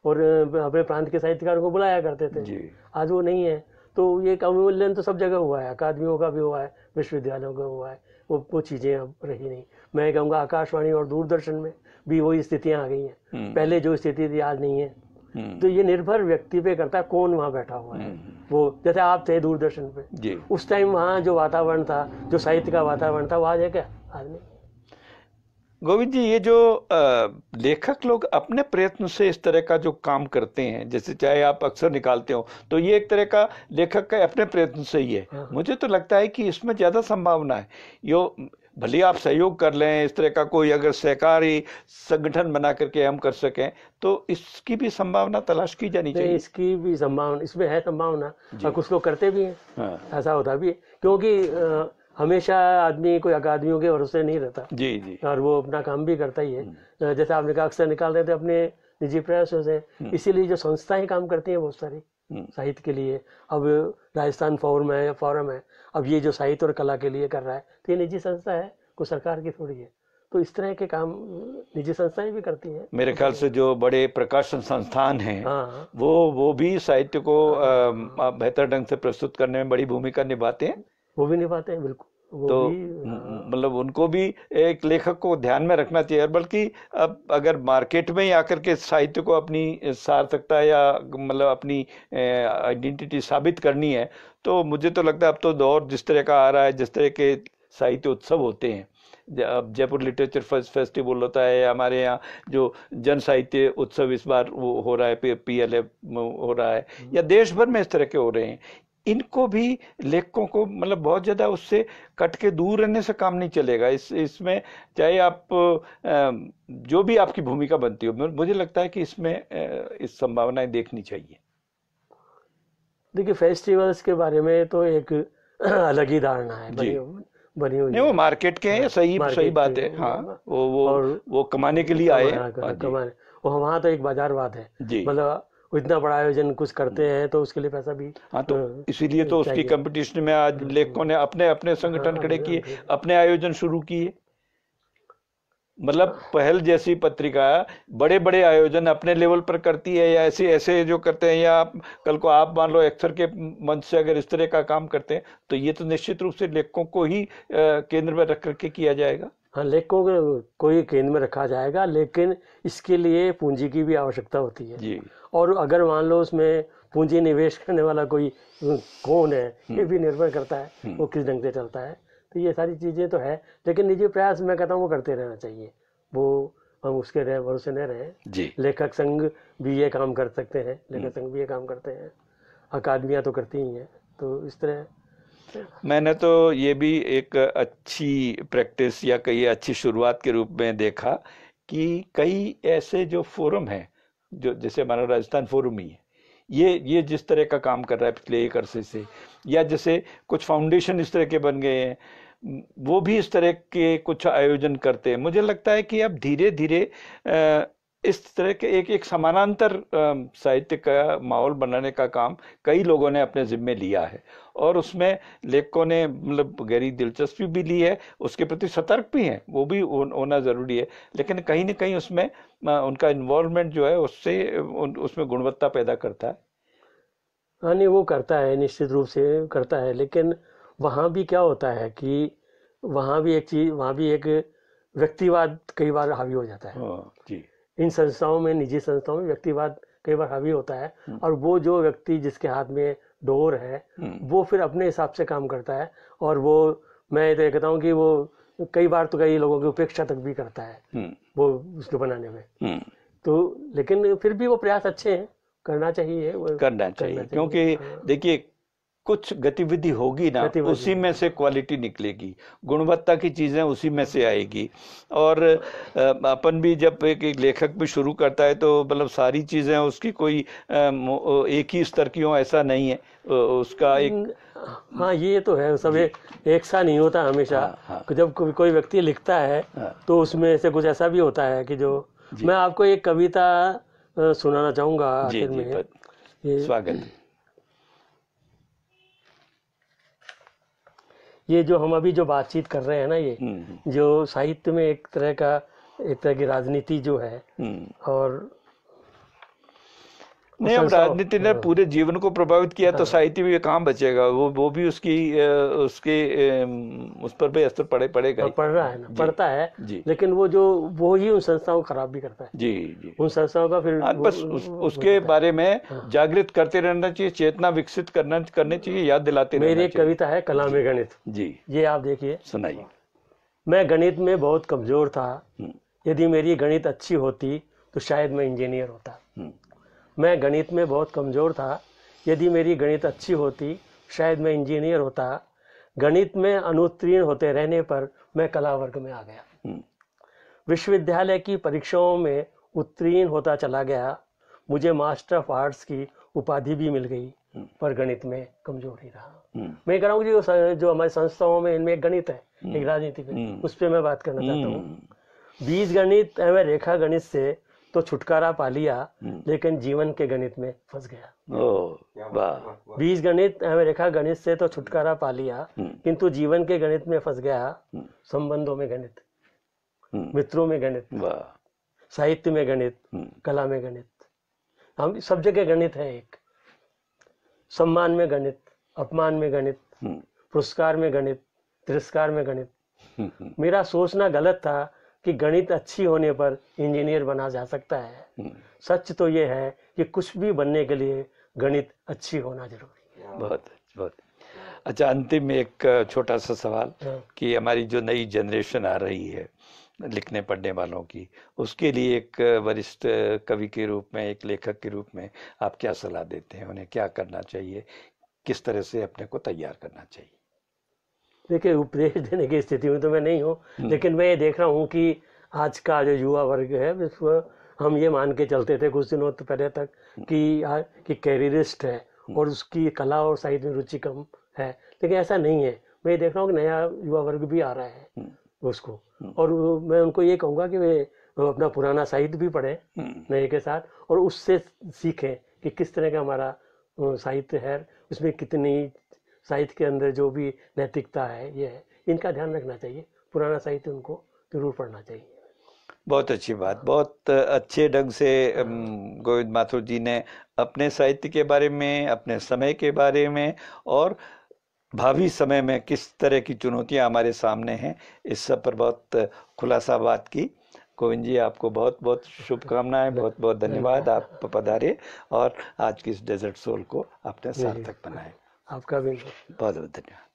और अपने प्रांत के साहित्यकारों को बुलाया करते थे जी आज वो नहीं है तो ये अवमूल्यन तो सब जगह हुआ है अकादमियों का भी हुआ है विश्वविद्यालयों का हुआ है वो वो चीज़ें अब रही नहीं मैं कहूँगा आकाशवाणी और दूरदर्शन में भी वही स्थितियाँ आ गई हैं हम्म। पहले जो स्थिति थी आज नहीं है हम्म। तो ये निर्भर व्यक्ति पे करता है कौन वहाँ बैठा हुआ है हम्म। वो जैसे आप थे दूरदर्शन पे उस टाइम वहाँ जो वातावरण था जो साहित्य का वातावरण था वहाँ है क्या आदमी गोविंद जी ये जो लेखक लोग अपने प्रयत्न से इस तरह का जो काम करते हैं जैसे चाहे आप अक्सर निकालते हो तो ये एक तरह का लेखक का अपने प्रयत्न से ही है हाँ। मुझे तो लगता है कि इसमें ज़्यादा संभावना है यो भले आप सहयोग कर लें इस तरह का कोई अगर सहकारी संगठन बना करके हम कर सकें तो इसकी भी संभावना तलाश की जानी चाहिए इसकी भी संभावना इसमें है संभावना और कुछ लोग करते भी हैं हाँ। ऐसा होता भी है क्योंकि हमेशा आदमी कोई अकादमियों के भरोसे नहीं रहता जी जी और वो अपना काम भी करता ही है हम्म। जैसे आपने कहा अक्सर निकाल देते अपने निजी प्रयासों से हम्म। इसीलिए जो संस्थाएं काम करती हैं बहुत सारी हम्म। साहित्य के लिए अब राजस्थान फोरम है या फॉरम है अब ये जो साहित्य और कला के लिए कर रहा है तो ये निजी संस्था है को सरकार की थोड़ी है तो इस तरह के काम निजी संस्थाएं भी करती हैं मेरे ख्याल से जो बड़े प्रकाशन संस्थान हैं हाँ। वो वो भी साहित्य को हाँ। बेहतर ढंग से प्रस्तुत करने में बड़ी भूमिका निभाते हैं वो भी निभाते हैं बिल्कुल तो हाँ। मतलब उनको भी एक लेखक को ध्यान में रखना चाहिए बल्कि अब अगर मार्केट में ही आकर के साहित्य को अपनी सार्थकता या मतलब अपनी आइडेंटिटी साबित करनी है तो मुझे तो लगता है अब तो दौर जिस तरह का आ रहा है जिस तरह के साहित्य उत्सव होते हैं अब जयपुर लिटरेचर फेस्टिवल होता है या हमारे यहाँ जो जन साहित्य उत्सव इस बार वो हो रहा है पी एल एफ हो रहा है हम्म। या देश भर में इस तरह के हो रहे हैं इनको भी लेखकों को मतलब बहुत ज़्यादा उससे कट के दूर रहने से काम नहीं चलेगा इस इसमें चाहे आप जो भी आपकी भूमिका बनती हो मुझे लगता है कि इसमें इस संभावनाएं देखनी चाहिए देखिए फेस्टिवल्स के बारे में तो एक अलग ही धारणा है जी बनी हुई नहीं वो मार्केट के हैं हाँ, सही सही बात है हाँ वो वो वो कमाने के लिए आए हाँ, कमाने वो हाँ, वहाँ तो एक बाजारवाद है मतलब इतना बड़ा आयोजन कुछ करते हैं तो उसके लिए पैसा भी हाँ तो इसीलिए तो उसकी कंपटीशन में आज हाँ, लेखकों ने अपने अपने संगठन हाँ, खड़े हाँ, किए अपने आयोजन शुरू किए मतलब पहल जैसी पत्रिका बड़े बड़े आयोजन अपने लेवल पर करती है या ऐसे ऐसे जो करते हैं या आप कल को आप मान लो एक्सर के मंच से अगर इस तरह का काम करते हैं तो ये तो निश्चित रूप से लेखकों को ही केंद्र में रख करके किया जाएगा हाँ लेक को कोई केंद्र में रखा जाएगा लेकिन इसके लिए पूंजी की भी आवश्यकता होती है जी। और अगर मान लो उसमें पूंजी निवेश करने वाला कोई कौन है ये हम्म। भी निर्भर करता है वो हम्म। किस ढंग से चलता है तो ये सारी चीज़ें तो है लेकिन निजी प्रयास मैं कहता हूँ वो करते रहना चाहिए वो हम उसके रहे भरोसे न रहे लेखक संघ भी ये काम कर सकते हैं लेखक हम्म। संघ भी ये काम करते हैं अकादमियाँ तो करती ही हैं तो इस तरह मैंने तो ये भी एक अच्छी प्रैक्टिस या कई अच्छी शुरुआत के रूप में देखा कि कई ऐसे जो फोरम हैं जो जैसे हमारा राजस्थान फोरम ही है ये ये जिस तरह का काम कर रहा है पिछले एक अरसे से या जैसे कुछ फाउंडेशन इस तरह के बन गए हैं वो भी इस तरह के कुछ आयोजन करते हैं मुझे लगता है कि अब धीरे धीरे इस तरह के एक एक समानांतर साहित्य का माहौल बनाने का काम कई लोगों ने अपने जिम्मे लिया है और उसमें लेखकों ने मतलब गहरी दिलचस्पी भी ली है उसके प्रति सतर्क भी हैं वो भी होना ज़रूरी है लेकिन कहीं ना कहीं उसमें उनका इन्वॉल्वमेंट जो है उससे उसमें गुणवत्ता पैदा करता है हाँ नहीं वो करता है निश्चित रूप से करता है लेकिन वहाँ भी क्या होता है कि वहाँ भी एक चीज़ वहाँ भी एक व्यक्तिवाद कई बार हावी हो जाता है हाँ, जी इन संस्थाओं में निजी संस्थाओं में व्यक्तिवाद कई बार हावी होता है हम्म। और वो जो व्यक्ति जिसके हाथ में डोर है हम्म। वो फिर अपने हिसाब से काम करता है और वो मैं तो ये कहता हूँ कि वो कई बार तो कई लोगों की उपेक्षा तक भी करता है हम्म। वो उसको बनाने में तो लेकिन फिर भी वो प्रयास अच्छे हैं करना चाहिए वो करना चाहिए, करना चाहिए। क्योंकि हाँ। देखिए कुछ गतिविधि होगी ना उसी में से क्वालिटी निकलेगी गुणवत्ता की चीज़ें उसी में से आएगी और अपन भी जब एक, एक लेखक भी शुरू करता है तो मतलब सारी चीज़ें उसकी कोई एक ही स्तर की हो ऐसा नहीं है उसका एक हाँ ये तो है सब एक, एक सा नहीं होता हमेशा हाँ, हाँ, जब को, कोई व्यक्ति लिखता है हाँ, तो उसमें से कुछ ऐसा भी होता है कि जो मैं आपको एक कविता सुनाना चाहूंगा आखिर में स्वागत ये जो हम अभी जो बातचीत कर रहे हैं ना ये हम्म, हम्म। जो साहित्य में एक तरह का एक तरह की राजनीति जो है हम्म। और नहीं अब राजनीति ने हाँ। पूरे जीवन को प्रभावित किया तो हाँ। साहित्य भी काम बचेगा वो वो भी उसकी उसके उस पर भी असर पड़े पड़ेगा हाँ, पड़ रहा है ना पड़ता है लेकिन वो जो वो ही उन संस्थाओं को खराब भी करता है जी जी उन संस्थाओं का फिर बस उस, उसके बारे में जागृत करते रहना चाहिए चेतना विकसित करना करनी चाहिए याद दिलाते मेरी एक कविता है कला में गणित जी ये आप देखिए सुनाइए मैं गणित में बहुत कमजोर था हम्म। यदि मेरी गणित अच्छी होती तो शायद मैं इंजीनियर होता मैं गणित में बहुत कमज़ोर था यदि मेरी गणित अच्छी होती शायद मैं इंजीनियर होता गणित में अनुत्तीर्ण होते रहने पर मैं कला वर्ग में आ गया हम्म। विश्वविद्यालय की परीक्षाओं में उत्तीर्ण होता चला गया मुझे मास्टर ऑफ आर्ट्स की उपाधि भी मिल गई हम्म। पर गणित में कमजोर ही रहा हम्म। मैं कह रहा हूँ जो जो हमारी संस्थाओं में इनमें एक गणित है एक राजनीति में उस पर मैं बात करना चाहता हूँ बीज गणित एवं रेखा गणित से तो छुटकारा पा लिया हम्म। लेकिन जीवन के गणित में फंस गया ओ बीज गणित हमें रेखा गणित से तो छुटकारा पा लिया हम्म। किंतु जीवन के गणित में फंस गया हम्म। संबंधों में गणित मित्रों में गणित साहित्य में गणित कला में गणित हम सब जगह गणित है एक सम्मान में गणित अपमान में गणित पुरस्कार में गणित तिरस्कार में गणित मेरा सोचना गलत था कि गणित अच्छी होने पर इंजीनियर बना जा सकता है हम्म। सच तो ये है कि कुछ भी बनने के लिए गणित अच्छी होना जरूरी है बहुत बहुत अच्छा अंतिम में एक छोटा सा सवाल हाँ। कि हमारी जो नई जनरेशन आ रही है लिखने पढ़ने वालों की उसके लिए एक वरिष्ठ कवि के रूप में एक लेखक के रूप में आप क्या सलाह देते हैं उन्हें क्या करना चाहिए किस तरह से अपने को तैयार करना चाहिए देखिए उपदेश देने की स्थिति में तो मैं नहीं हूँ हम्म। लेकिन मैं ये देख रहा हूँ कि आज का जो युवा वर्ग है विश्व हम ये मान के चलते थे कुछ दिनों तो पहले तक हम्म। कि आ, कि कैरियरिस्ट है हम्म। और उसकी कला और साहित्य में रुचि कम है लेकिन ऐसा नहीं है मैं ये देख रहा हूँ कि नया युवा वर्ग भी आ रहा है उसको और मैं उनको ये कहूँगा कि वे अपना पुराना साहित्य भी पढ़ें नए के साथ और उससे सीखें कि किस तरह का हमारा साहित्य है उसमें कितनी साहित्य के अंदर जो भी नैतिकता है ये है इनका ध्यान रखना चाहिए पुराना साहित्य उनको जरूर पढ़ना चाहिए बहुत अच्छी बात बहुत अच्छे ढंग से गोविंद माथुर जी ने अपने साहित्य के बारे में अपने समय के बारे में और भावी समय में किस तरह की चुनौतियां हमारे सामने हैं इस सब पर बहुत खुलासा बात की गोविंद जी आपको बहुत बहुत शुभकामनाएं बहुत बहुत धन्यवाद आप पधारे और आज की इस डेजर्ट सोल को आपने सार्थक बनाया आपका भी बहुत बहुत धन्यवाद